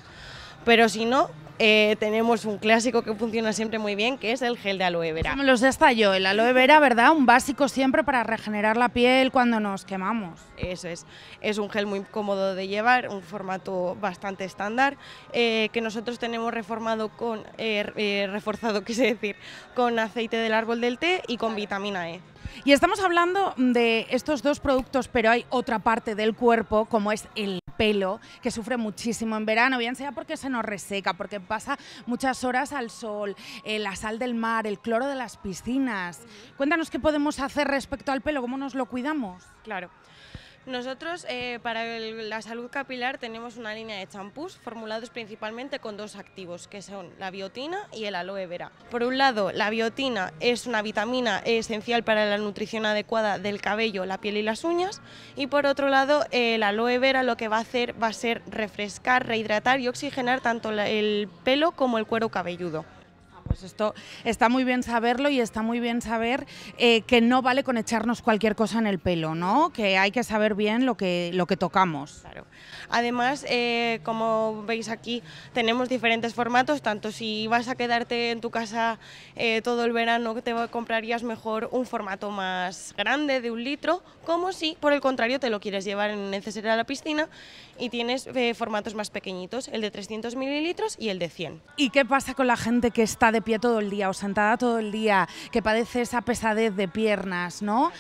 Pero si no, eh, tenemos un clásico que funciona siempre muy bien, que es el gel de aloe vera. los hasta yo, el aloe vera, ¿verdad? Un básico siempre para regenerar la piel cuando nos quemamos. Eso es, es un gel muy cómodo de llevar, un formato bastante estándar, eh, que nosotros tenemos reformado con, eh, eh reforzado, quise decir, con aceite del árbol del té y con vitamina E. Y estamos hablando de estos dos productos, pero hay otra parte del cuerpo, como es el pelo, que sufre muchísimo en verano, bien sea porque se nos reseca, porque pasa muchas horas al sol, eh, la sal del mar, el cloro de las piscinas. Cuéntanos qué podemos hacer respecto al pelo, cómo nos lo cuidamos. Claro. Nosotros eh, para la salud capilar tenemos una línea de champús formulados principalmente con dos activos, que son la biotina y el aloe vera. Por un lado, la biotina es una vitamina esencial para la nutrición adecuada del cabello, la piel y las uñas, y por otro lado, el aloe vera lo que va a hacer va a ser refrescar, rehidratar y oxigenar tanto el pelo como el cuero cabelludo. Pues esto está muy bien saberlo y está muy bien saber eh, que no vale con echarnos cualquier cosa en el pelo, ¿no? Que hay que saber bien lo que, lo que tocamos. Claro. Además, eh, como veis aquí, tenemos diferentes formatos, tanto si vas a quedarte en tu casa eh, todo el verano, te comprarías mejor un formato más grande de un litro, como si por el contrario te lo quieres llevar en necesidad a la piscina y tienes formatos más pequeñitos, el de 300 mililitros y el de 100. ¿Y qué pasa con la gente que está de todo el día o sentada todo el día, que padece esa pesadez de piernas, ¿no?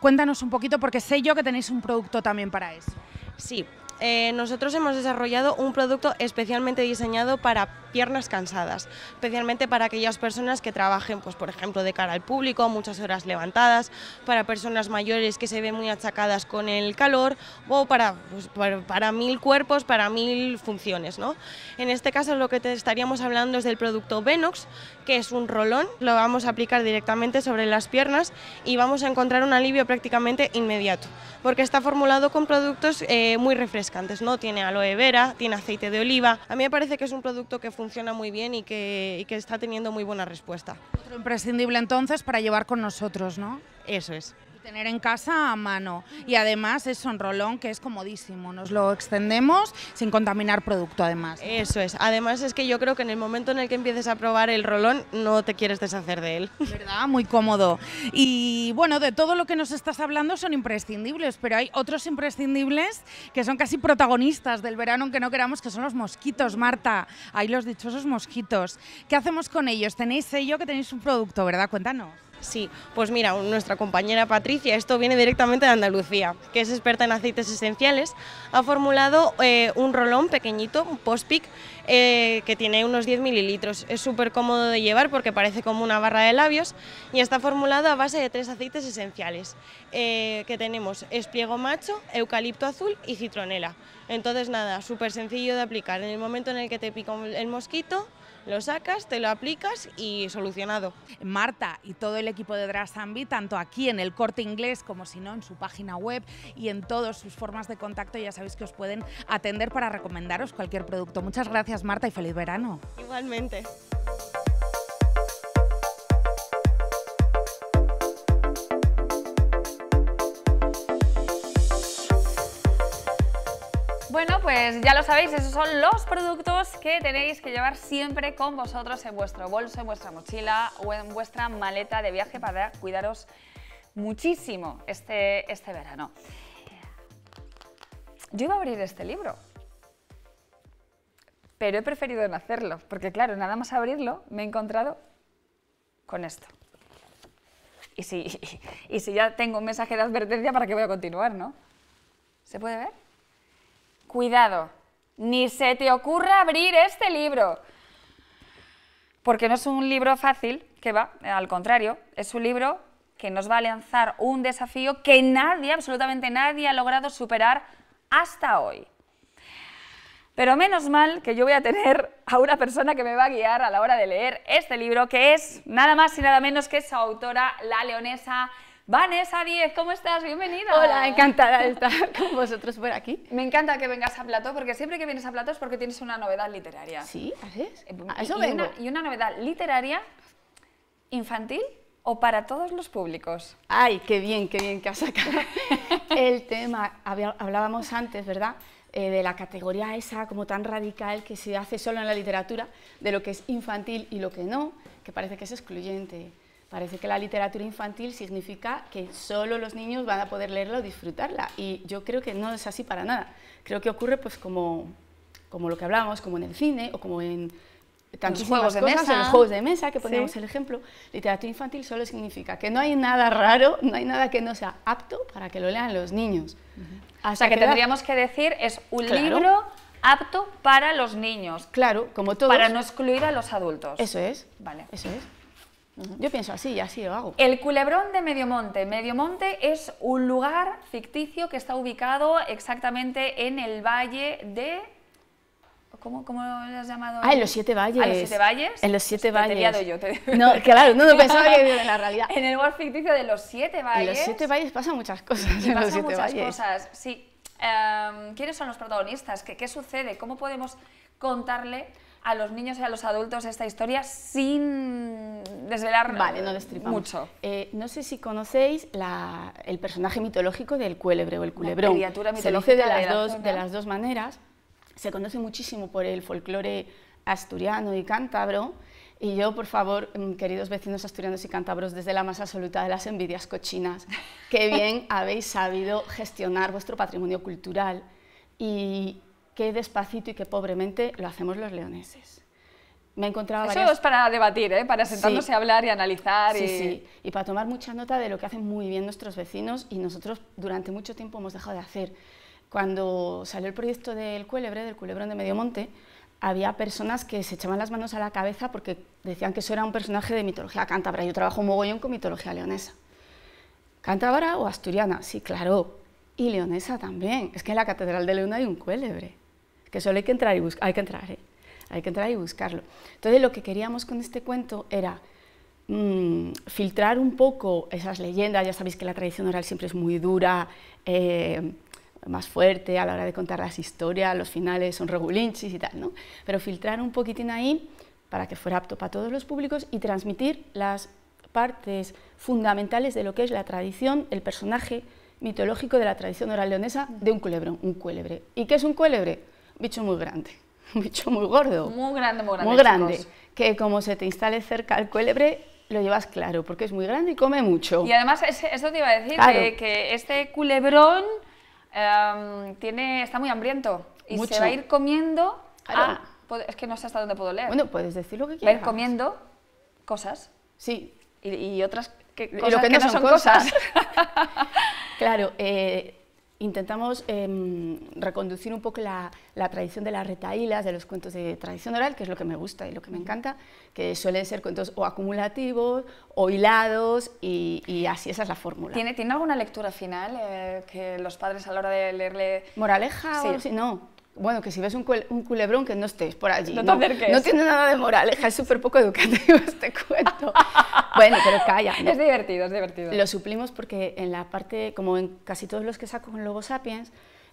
Cuéntanos un poquito porque sé yo que tenéis un producto también para eso. Sí, eh, nosotros hemos desarrollado un producto especialmente diseñado para piernas cansadas, especialmente para aquellas personas que trabajen, pues, por ejemplo, de cara al público, muchas horas levantadas, para personas mayores que se ven muy achacadas con el calor o para, pues, para, mil cuerpos, para mil funciones. ¿no? En este caso lo que estaríamos hablando es del producto Venox, que es un rolón, lo vamos a aplicar directamente sobre las piernas y vamos a encontrar un alivio prácticamente inmediato, porque está formulado con productos eh, muy refrescantes que antes ¿no? Tiene aloe vera, tiene aceite de oliva. A mí me parece que es un producto que funciona muy bien y que, está teniendo muy buena respuesta. Otro imprescindible entonces para llevar con nosotros, ¿no? Eso es tener en casa a mano. Y además es un rolón que es comodísimo, nos lo extendemos sin contaminar producto además. Eso es, además es que yo creo que en el momento en el que empieces a probar el rolón no te quieres deshacer de él. ¿Verdad? Muy cómodo. Y bueno, de todo lo que nos estás hablando son imprescindibles, pero hay otros imprescindibles que son casi protagonistas del verano, aunque no queramos, que son los mosquitos, Marta. Hay los dichosos mosquitos. ¿Qué hacemos con ellos? Tenéis sello que tenéis un producto, ¿verdad? Cuéntanos. Sí, pues mira, nuestra compañera Patricia, esto viene directamente de Andalucía, que es experta en aceites esenciales, ha formulado eh, un rolón pequeñito, un post pick eh, que tiene unos 10 mililitros. Es súper cómodo de llevar porque parece como una barra de labios y está formulado a base de tres aceites esenciales, eh, que tenemos espliego macho, eucalipto azul y citronela. Entonces nada, súper sencillo de aplicar. En el momento en el que te pica el mosquito, lo sacas, te lo aplicas y solucionado. Marta y todo el equipo de Drasambi, tanto aquí en el corte inglés como si no en su página web y en todas sus formas de contacto, ya sabéis que os pueden atender para recomendaros cualquier producto. Muchas gracias Marta y feliz verano. Igualmente. Bueno, pues ya lo sabéis, esos son los productos que tenéis que llevar siempre con vosotros en vuestro bolso, en vuestra mochila o en vuestra maleta de viaje para cuidaros muchísimo este, este verano. Yo iba a abrir este libro, pero he preferido no hacerlo, porque claro, nada más abrirlo me he encontrado con esto. Y si, y si ya tengo un mensaje de advertencia, ¿para que voy a continuar, no? ¿Se puede ver? cuidado, ni se te ocurra abrir este libro. Porque no es un libro fácil, que va, al contrario, es un libro que nos va a lanzar un desafío que nadie, absolutamente nadie, ha logrado superar hasta hoy. Pero menos mal que yo voy a tener a una persona que me va a guiar a la hora de leer este libro, que es nada más y nada menos que su autora, la leonesa Vanessa 10, ¿cómo estás? Bienvenida. Hola, encantada de estar con vosotros por aquí. Me encanta que vengas a Plató, porque siempre que vienes a Plató es porque tienes una novedad literaria. Sí, así es. Eh, y, Una, novedad literaria infantil o para todos los públicos. Ay, qué bien, qué bien que has sacado el tema. Hablábamos antes, ¿verdad? Eh, de la categoría esa como tan radical que se hace solo en la literatura, de lo que es infantil y lo que no, que parece que es excluyente. Parece que la literatura infantil significa que solo los niños van a poder leerla o disfrutarla y yo creo que no es así para nada. Creo que ocurre pues como, como lo que hablábamos, como en el cine o como en tantos juegos de mesa. en juegos de mesa, que ponemos el ejemplo, literatura infantil solo significa que no hay nada raro, no hay nada que no sea apto para que lo lean los niños. o sea, que, tendríamos que decir es un libro apto para los niños. Claro, como todo. Para no excluir a los adultos. Eso es. Vale. Eso es. Yo pienso así y así lo hago. El culebrón de Mediomonte. Mediomonte es un lugar ficticio que está ubicado exactamente en el valle de... ¿Cómo, cómo lo has llamado? Ah, en los siete valles. En ah, los siete valles? En los pues siete valles. Te he yo. No, claro, no, pensaba que vivía en la realidad. En el lugar ficticio de los siete valles. En los siete valles pasan muchas cosas. pasan muchas cosas, sí. Em, ¿Quiénes son los protagonistas? ¿Qué, ¿Qué sucede? ¿Cómo podemos contarle a los niños y a los adultos esta historia sin desvelar mucho. Eh, no sé si conocéis el personaje mitológico del cuélebre o el culebrón. criatura mitológica Se de las, dos, de las dos maneras. Se conoce muchísimo por el folclore asturiano y cántabro. Y yo, por favor, mm, queridos vecinos asturianos y cántabros, desde la más absoluta de las envidias cochinas, qué bien habéis sabido gestionar vuestro patrimonio cultural. Y qué despacito y qué pobremente lo hacemos los leoneses. Me encontraba Eso es para debatir, ¿eh? para sentarnos a hablar y analizar. Sí, y... y para tomar mucha nota de lo que hacen muy bien nuestros vecinos y nosotros durante mucho tiempo hemos dejado de hacer. Cuando salió el proyecto del cuélebre, del culebrón de Mediomonte, había personas que se echaban las manos a la cabeza porque decían que eso era un personaje de mitología cántabra. Yo trabajo un mogollón con mitología leonesa. ¿Cántabra o asturiana? Sí, claro. Y leonesa también. Es que en la Catedral de León hay un cuélebre que solo hay que entrar y hay que entrar, ¿eh? hay que entrar y buscarlo. Entonces lo que queríamos con este cuento era mm, filtrar un poco esas leyendas, ya sabéis que la tradición oral siempre es muy dura, eh, más fuerte a la hora de contar las historias, los finales son regulinchis y tal, Pero filtrar un poquitín ahí para que fuera apto para todos los públicos y transmitir las partes fundamentales de lo que es la tradición, el personaje mitológico de la tradición oral leonesa de un culebrón, un cuélebre. ¿Y qué es un cuélebre? bicho muy grande, un bicho muy gordo. Muy grande, muy grande. Muy grande. Que como se te instale cerca el cuélebre, lo llevas claro, porque es muy grande y come mucho. Y además, eso te iba a decir, eh, que, este culebrón em, tiene, está muy hambriento y se va a ir comiendo. Ah, es que no sé hasta dónde puedo leer. Bueno, puedes decir lo que quieras. Va a ir comiendo cosas. Sí. Y, otras que, cosas y lo que, no son, cosas. claro, eh, intentamos em, reconducir un poco la, tradición de las retaílas, de los cuentos de tradición oral, que es lo que me gusta y lo que me encanta, que suelen ser cuentos o acumulativos o hilados y, así esa es la fórmula. ¿Tiene, ¿Tiene alguna lectura final eh, que los padres a la hora de leerle... Moraleja sí. o No, bueno, que si ves un, culebrón que no estés por allí. No No tiene nada de moral, es súper poco educativo este cuento. bueno, pero calla. Es divertido, es divertido. Lo suplimos porque en la parte, como en casi todos los que saco con Lobo Sapiens,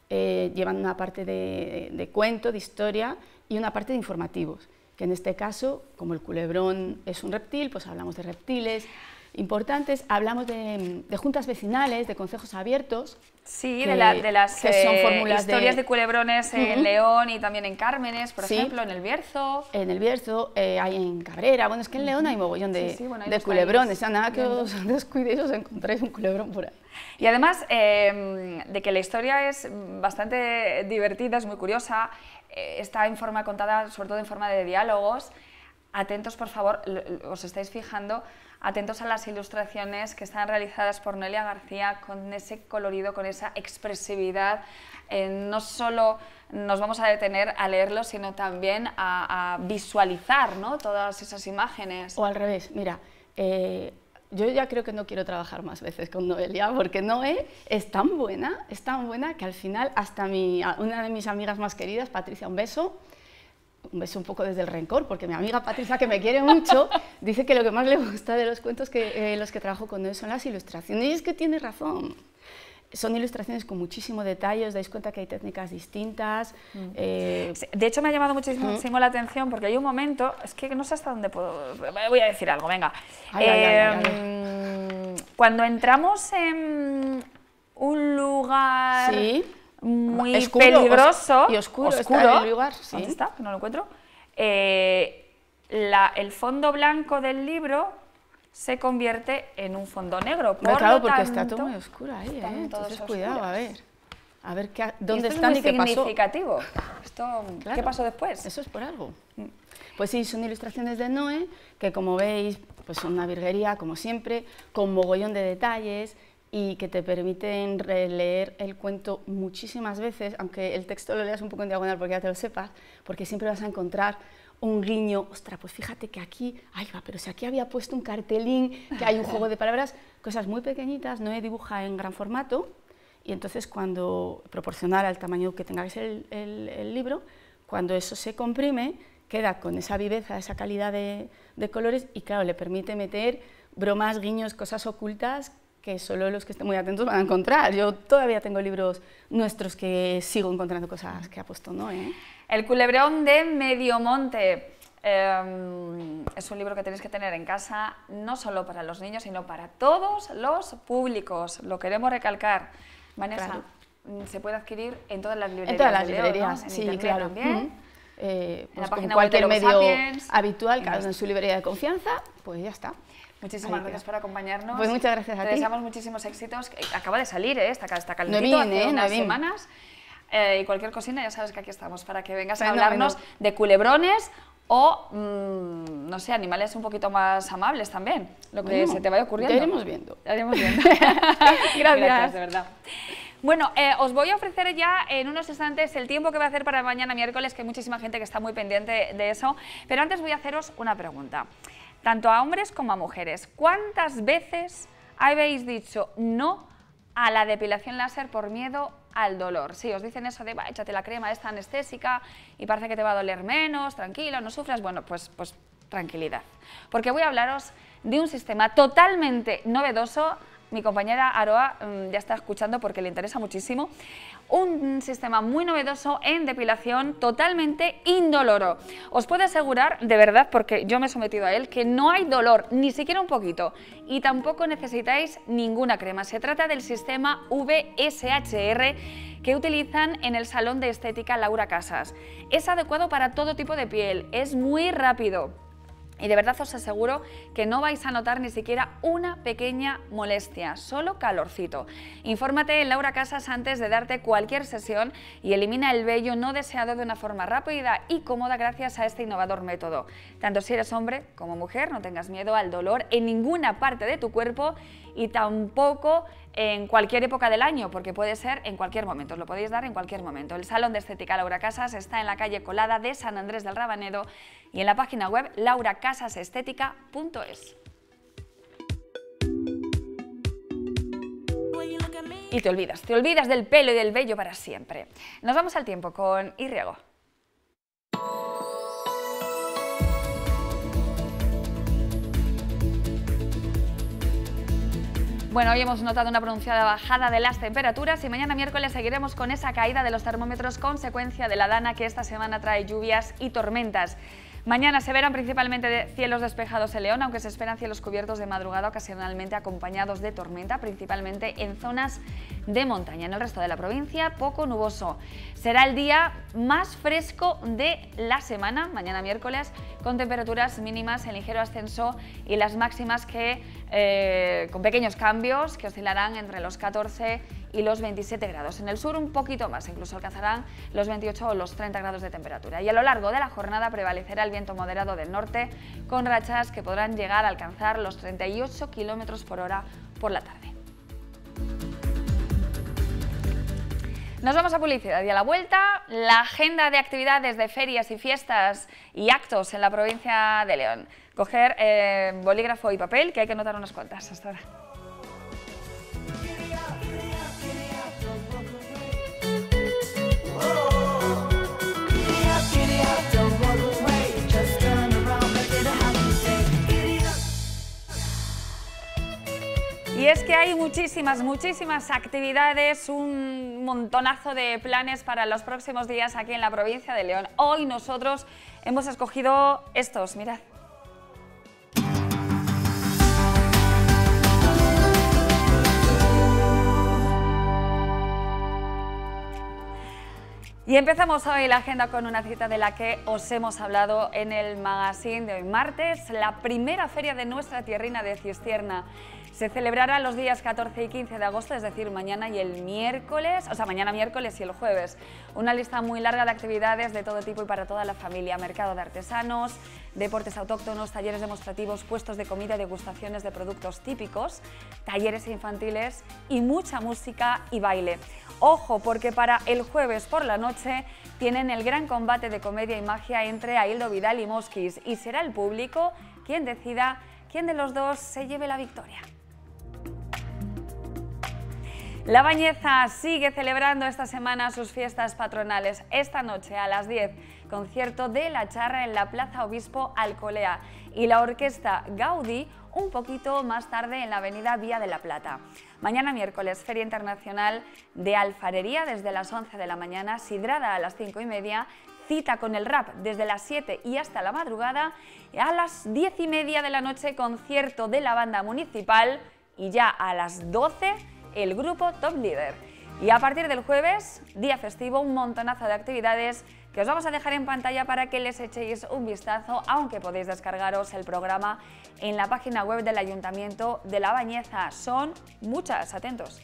eh, llevan una parte de, de, cuento, de historia y una parte de informativos. Que en este caso, como el culebrón es un reptil, pues hablamos de reptiles, importantes. Hablamos de, juntas vecinales, de consejos abiertos. Sí, de, la, de, las eh, historias de, culebrones en León y también en Cármenes, por ejemplo, en El Bierzo. En El Bierzo, eh, hay en Cabrera. Bueno, es que en León hay mogollón de, culebrones. nada que os descuidéis, os encontráis un culebrón por ahí. Y además em, de que la historia es bastante divertida, es muy curiosa, eh, está en forma contada, sobre todo en forma de diálogos atentos, por favor, os estáis fijando, atentos a las ilustraciones que están realizadas por Noelia García con ese colorido, con esa expresividad. Eh, no solo nos vamos a detener a leerlo, sino también a, visualizar ¿no? todas esas imágenes. O al revés, mira, eh, yo ya creo que no quiero trabajar más veces con Noelia, porque Noé es tan buena, es tan buena que al final hasta una de mis amigas más queridas, Patricia, un beso, un beso un poco desde el rencor, porque mi amiga Patricia, que me quiere mucho, dice que lo que más le gusta de los cuentos que eh, los que trabajo con él son las ilustraciones. Y es que tiene razón. Son ilustraciones con muchísimo detalle, os dais cuenta que hay técnicas distintas. Mm. Eh, de hecho, me ha llamado muchísimo la atención porque hay un momento, es que no sé hasta dónde puedo. Voy a decir algo, venga. Em, cuando entramos en un lugar. Sí muy peligroso. y oscuro, oscuro está está? no lo encuentro. Eh, el fondo blanco del libro se convierte en un fondo negro. Por claro, porque está todo muy oscuro ahí, ¿eh? Entonces, cuidado, a ver. A ver qué, dónde está esto es muy qué pasó. significativo. Esto, ¿Qué pasó después? Eso es por algo. Mm. Pues sí, son ilustraciones de Noé, que como veis, pues son una virguería, como siempre, con mogollón de detalles, y que te permiten releer el cuento muchísimas veces, aunque el texto lo leas un poco en diagonal porque ya te lo sepas, porque siempre vas a encontrar un guiño, ostras, pues fíjate que aquí, ay va, pero si aquí había puesto un cartelín, que hay un juego de palabras, cosas muy pequeñitas, no he dibuja en gran formato, y entonces cuando, proporcional al tamaño que tenga el, libro, cuando eso se comprime, queda con esa viveza, esa calidad de, de colores, y claro, le permite meter bromas, guiños, cosas ocultas que solo los que estén muy atentos van a encontrar. Yo todavía tengo libros nuestros que sigo encontrando cosas que ha puesto Noé. ¿Eh? El culebrón de Mediomonte. Eh, em, es un libro que tenéis que tener en casa, no solo para los niños, sino para todos los públicos. Lo queremos recalcar. Vanessa, mm, se puede adquirir en todas las librerías. En todas las librerías, sí, claro. También. Eh, en pues cualquier medio habitual, claro, en su librería de confianza, pues ya está. Muchísimas gracias por acompañarnos. Pues muchas gracias a deseamos muchísimos éxitos. Eh, acaba de salir, eh, esta está, calentito, eh, no unas semanas. y cualquier cocina, ya sabes que aquí estamos para que vengas a hablarnos de culebrones o, mm, no sé, animales un poquito más amables también, lo que se te vaya ocurriendo. Ya iremos viendo. Ya iremos viendo. gracias. de verdad. Bueno, os voy a ofrecer ya en unos instantes el tiempo que va a hacer para mañana miércoles, que hay muchísima gente que está muy pendiente de eso, pero antes voy a haceros una pregunta tanto a hombres como a mujeres. ¿Cuántas veces habéis dicho no a la depilación láser por miedo al dolor? Si os dicen eso de, va, échate la crema esta anestésica y parece que te va a doler menos, tranquilo, no sufras, bueno, pues, pues tranquilidad. Porque voy a hablaros de un sistema totalmente novedoso mi compañera Aroa mm, ya está escuchando porque le interesa muchísimo un sistema muy novedoso en depilación totalmente indoloro. Os puedo asegurar, de verdad, porque yo me he sometido a él, que no hay dolor, ni siquiera un poquito, y tampoco necesitáis ninguna crema. Se trata del sistema VSHR que utilizan en el Salón de Estética Laura Casas. Es adecuado para todo tipo de piel, es muy rápido y de verdad os aseguro que no vais a notar ni siquiera una pequeña molestia, solo calorcito. Infórmate en Laura Casas antes de darte cualquier sesión y elimina el vello no deseado de una forma rápida y cómoda gracias a este innovador método. Tanto si eres hombre como mujer, no tengas miedo al dolor en ninguna parte de tu cuerpo y tampoco en cualquier época del año, porque puede ser en cualquier momento, os lo podéis dar en cualquier momento. El Salón de Estética Laura Casas está en la calle Colada de San Andrés del Rabanedo y en la página web lauracasasestética.es. Y te olvidas, te olvidas del pelo y del vello para siempre. Nos vamos al tiempo con Irriego. Bueno, hoy hemos notado una pronunciada bajada de las temperaturas y mañana miércoles seguiremos con esa caída de los termómetros consecuencia de la dana que esta semana trae lluvias y tormentas. Mañana se verán principalmente cielos despejados en León, aunque se esperan cielos cubiertos de madrugada ocasionalmente acompañados de tormenta, principalmente en zonas de montaña. En el resto de la provincia, poco nuboso. Será el día más fresco de la semana, mañana miércoles, con temperaturas mínimas en ligero ascenso y las máximas que eh, con pequeños cambios que oscilarán entre los 14 y los 27 grados. En el sur un poquito más, incluso alcanzarán los 28 o los 30 grados de temperatura. Y a lo largo de la jornada prevalecerá el viento moderado del norte con rachas que podrán llegar a alcanzar los 38 kilómetros por hora por la tarde. Nos vamos a publicidad y a la vuelta la agenda de actividades de ferias y fiestas y actos en la provincia de León coger eh, bolígrafo y papel, que hay que anotar unas cuantas hasta ahora. Y es que hay muchísimas, muchísimas actividades, un montonazo de planes para los próximos días aquí en la provincia de León. Hoy nosotros hemos escogido estos, mirad. Y empezamos hoy la agenda con una cita de la que os hemos hablado en el magazine de hoy martes, la primera feria de nuestra tierrina de Cistierna. Se celebrará los días 14 y 15 de agosto, es decir, mañana y el miércoles, o sea, mañana miércoles y el jueves. Una lista muy larga de actividades de todo tipo y para toda la familia. Mercado de artesanos, deportes autóctonos, talleres demostrativos, puestos de comida, degustaciones de productos típicos, talleres infantiles y mucha música y baile. Ojo, porque para el jueves por la noche tienen el gran combate de comedia y magia entre Aildo Vidal y Mosquis y será el público quien decida quién de los dos se lleve la victoria. La Bañeza sigue celebrando esta semana sus fiestas patronales. Esta noche a las 10, concierto de La Charra en la Plaza Obispo Alcolea y la orquesta Gaudí un poquito más tarde en la avenida Vía de la Plata. Mañana miércoles, Feria Internacional de Alfarería desde las 11 de la mañana, Sidrada a las 5 y media, cita con el rap desde las 7 y hasta la madrugada, a las 10 y media de la noche concierto de la banda municipal y ya a las 12 el grupo Top Leader. Y a partir del jueves, día festivo, un montonazo de actividades que os vamos a dejar en pantalla para que les echéis un vistazo, aunque podéis descargaros el programa en la página web del Ayuntamiento de La Bañeza. Son muchas, atentos.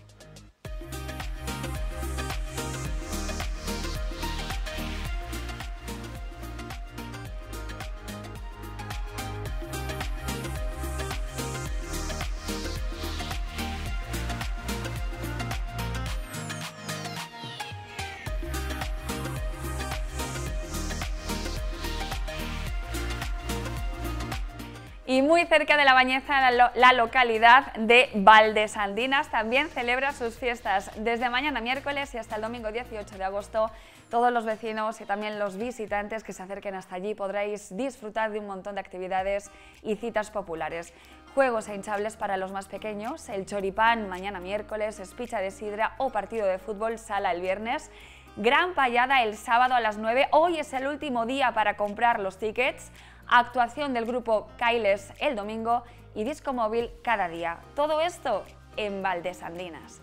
muy cerca de la Bañeza, la, localidad de Valdesandinas también celebra sus fiestas. Desde mañana miércoles y hasta el domingo 18 de agosto, todos los vecinos y también los visitantes que se acerquen hasta allí podréis disfrutar de un montón de actividades y citas populares juegos e hinchables para los más pequeños, el choripán mañana miércoles, espicha de sidra o partido de fútbol sala el viernes, gran payada el sábado a las 9, hoy es el último día para comprar los tickets, actuación del grupo Kailes el domingo y disco móvil cada día. Todo esto en Valdesandinas.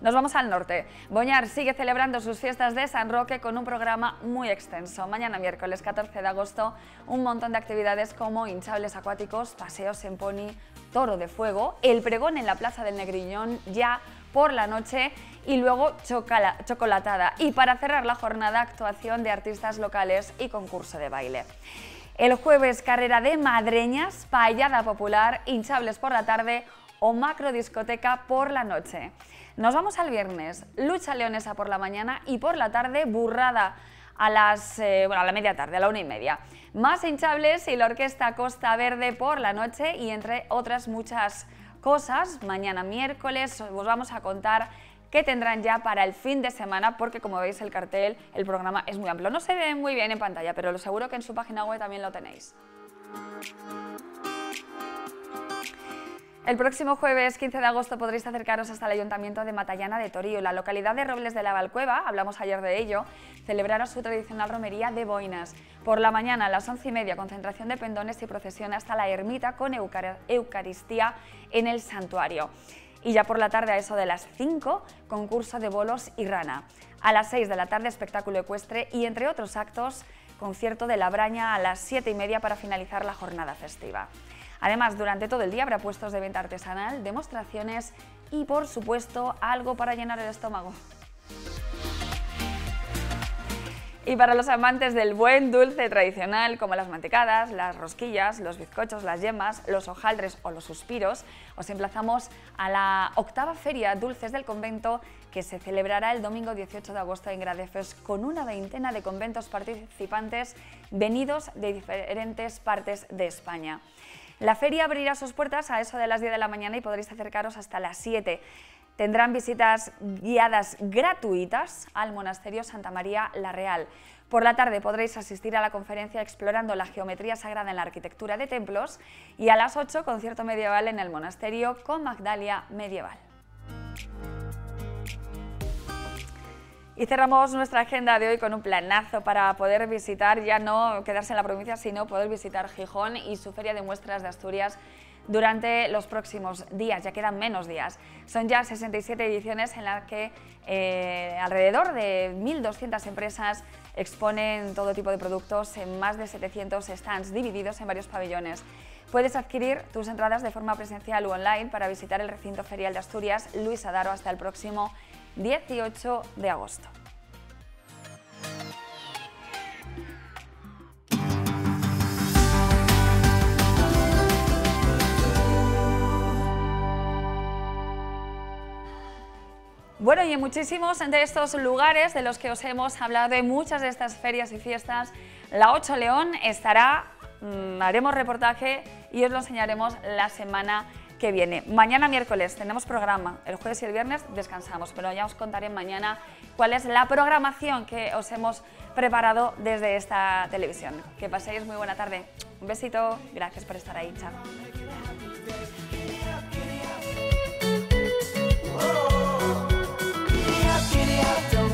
Nos vamos al norte. Boñar sigue celebrando sus fiestas de San Roque con un programa muy extenso. Mañana miércoles 14 de agosto, un montón de actividades como hinchables acuáticos, paseos en pony, Toro de Fuego, el pregón en la Plaza del Negriñón ya por la noche y luego chocolatada. Y para cerrar la jornada, actuación de artistas locales y concurso de baile. El jueves, carrera de madreñas, payada popular, hinchables por la tarde o macro discoteca por la noche. Nos vamos al viernes, lucha leonesa por la mañana y por la tarde, burrada a las, eh, a la media tarde, a la una y media. Más hinchables y la orquesta Costa Verde por la noche y entre otras muchas cosas, mañana miércoles os vamos a contar qué tendrán ya para el fin de semana, porque como veis el cartel, el programa es muy amplio. No se ve muy bien en pantalla, pero lo seguro que en su página web también lo tenéis. El próximo jueves 15 de agosto podréis acercaros hasta el Ayuntamiento de Matallana de Torío. La localidad de Robles de la Valcueva, hablamos ayer de ello, celebrará su tradicional romería de boinas. Por la mañana a las 11 y media, concentración de pendones y procesión hasta la ermita con Eucaristía en el santuario. Y ya por la tarde a eso de las 5, concurso de bolos y rana. A las 6 de la tarde, espectáculo ecuestre y entre otros actos, concierto de la Braña a las 7 y media para finalizar la jornada festiva. Además, durante todo el día habrá puestos de venta artesanal, demostraciones y, por supuesto, algo para llenar el estómago. Y para los amantes del buen dulce tradicional, como las mantecadas, las rosquillas, los bizcochos, las yemas, los hojaldres o los suspiros, os emplazamos a la octava Feria Dulces del Convento que se celebrará el domingo 18 de agosto en Gradefes con una veintena de conventos participantes venidos de diferentes partes de España. La feria abrirá sus puertas a eso de las 10 de la mañana y podréis acercaros hasta las 7. Tendrán visitas guiadas gratuitas al Monasterio Santa María la Real. Por la tarde podréis asistir a la conferencia Explorando la geometría sagrada en la arquitectura de templos y a las 8 concierto medieval en el monasterio con Magdalia Medieval. Y cerramos nuestra agenda de hoy con un planazo para poder visitar, ya no quedarse en la provincia, sino poder visitar Gijón y su Feria de Muestras de Asturias durante los próximos días, ya quedan menos días. Son ya 67 ediciones en las que eh, alrededor de 1.200 empresas exponen todo tipo de productos en más de 700 stands divididos en varios pabellones. Puedes adquirir tus entradas de forma presencial u online para visitar el recinto ferial de Asturias Luis Adaro hasta el próximo 18 de agosto. Bueno, y en muchísimos de estos lugares de los que os hemos hablado de muchas de estas ferias y fiestas, la 8 León estará, mm, haremos reportaje y os lo enseñaremos la semana que viene. Mañana miércoles tenemos programa, el jueves y el viernes descansamos, pero ya os contaré mañana cuál es la programación que os hemos preparado desde esta televisión. Que paséis muy buena tarde. Un besito, gracias por estar ahí, chao.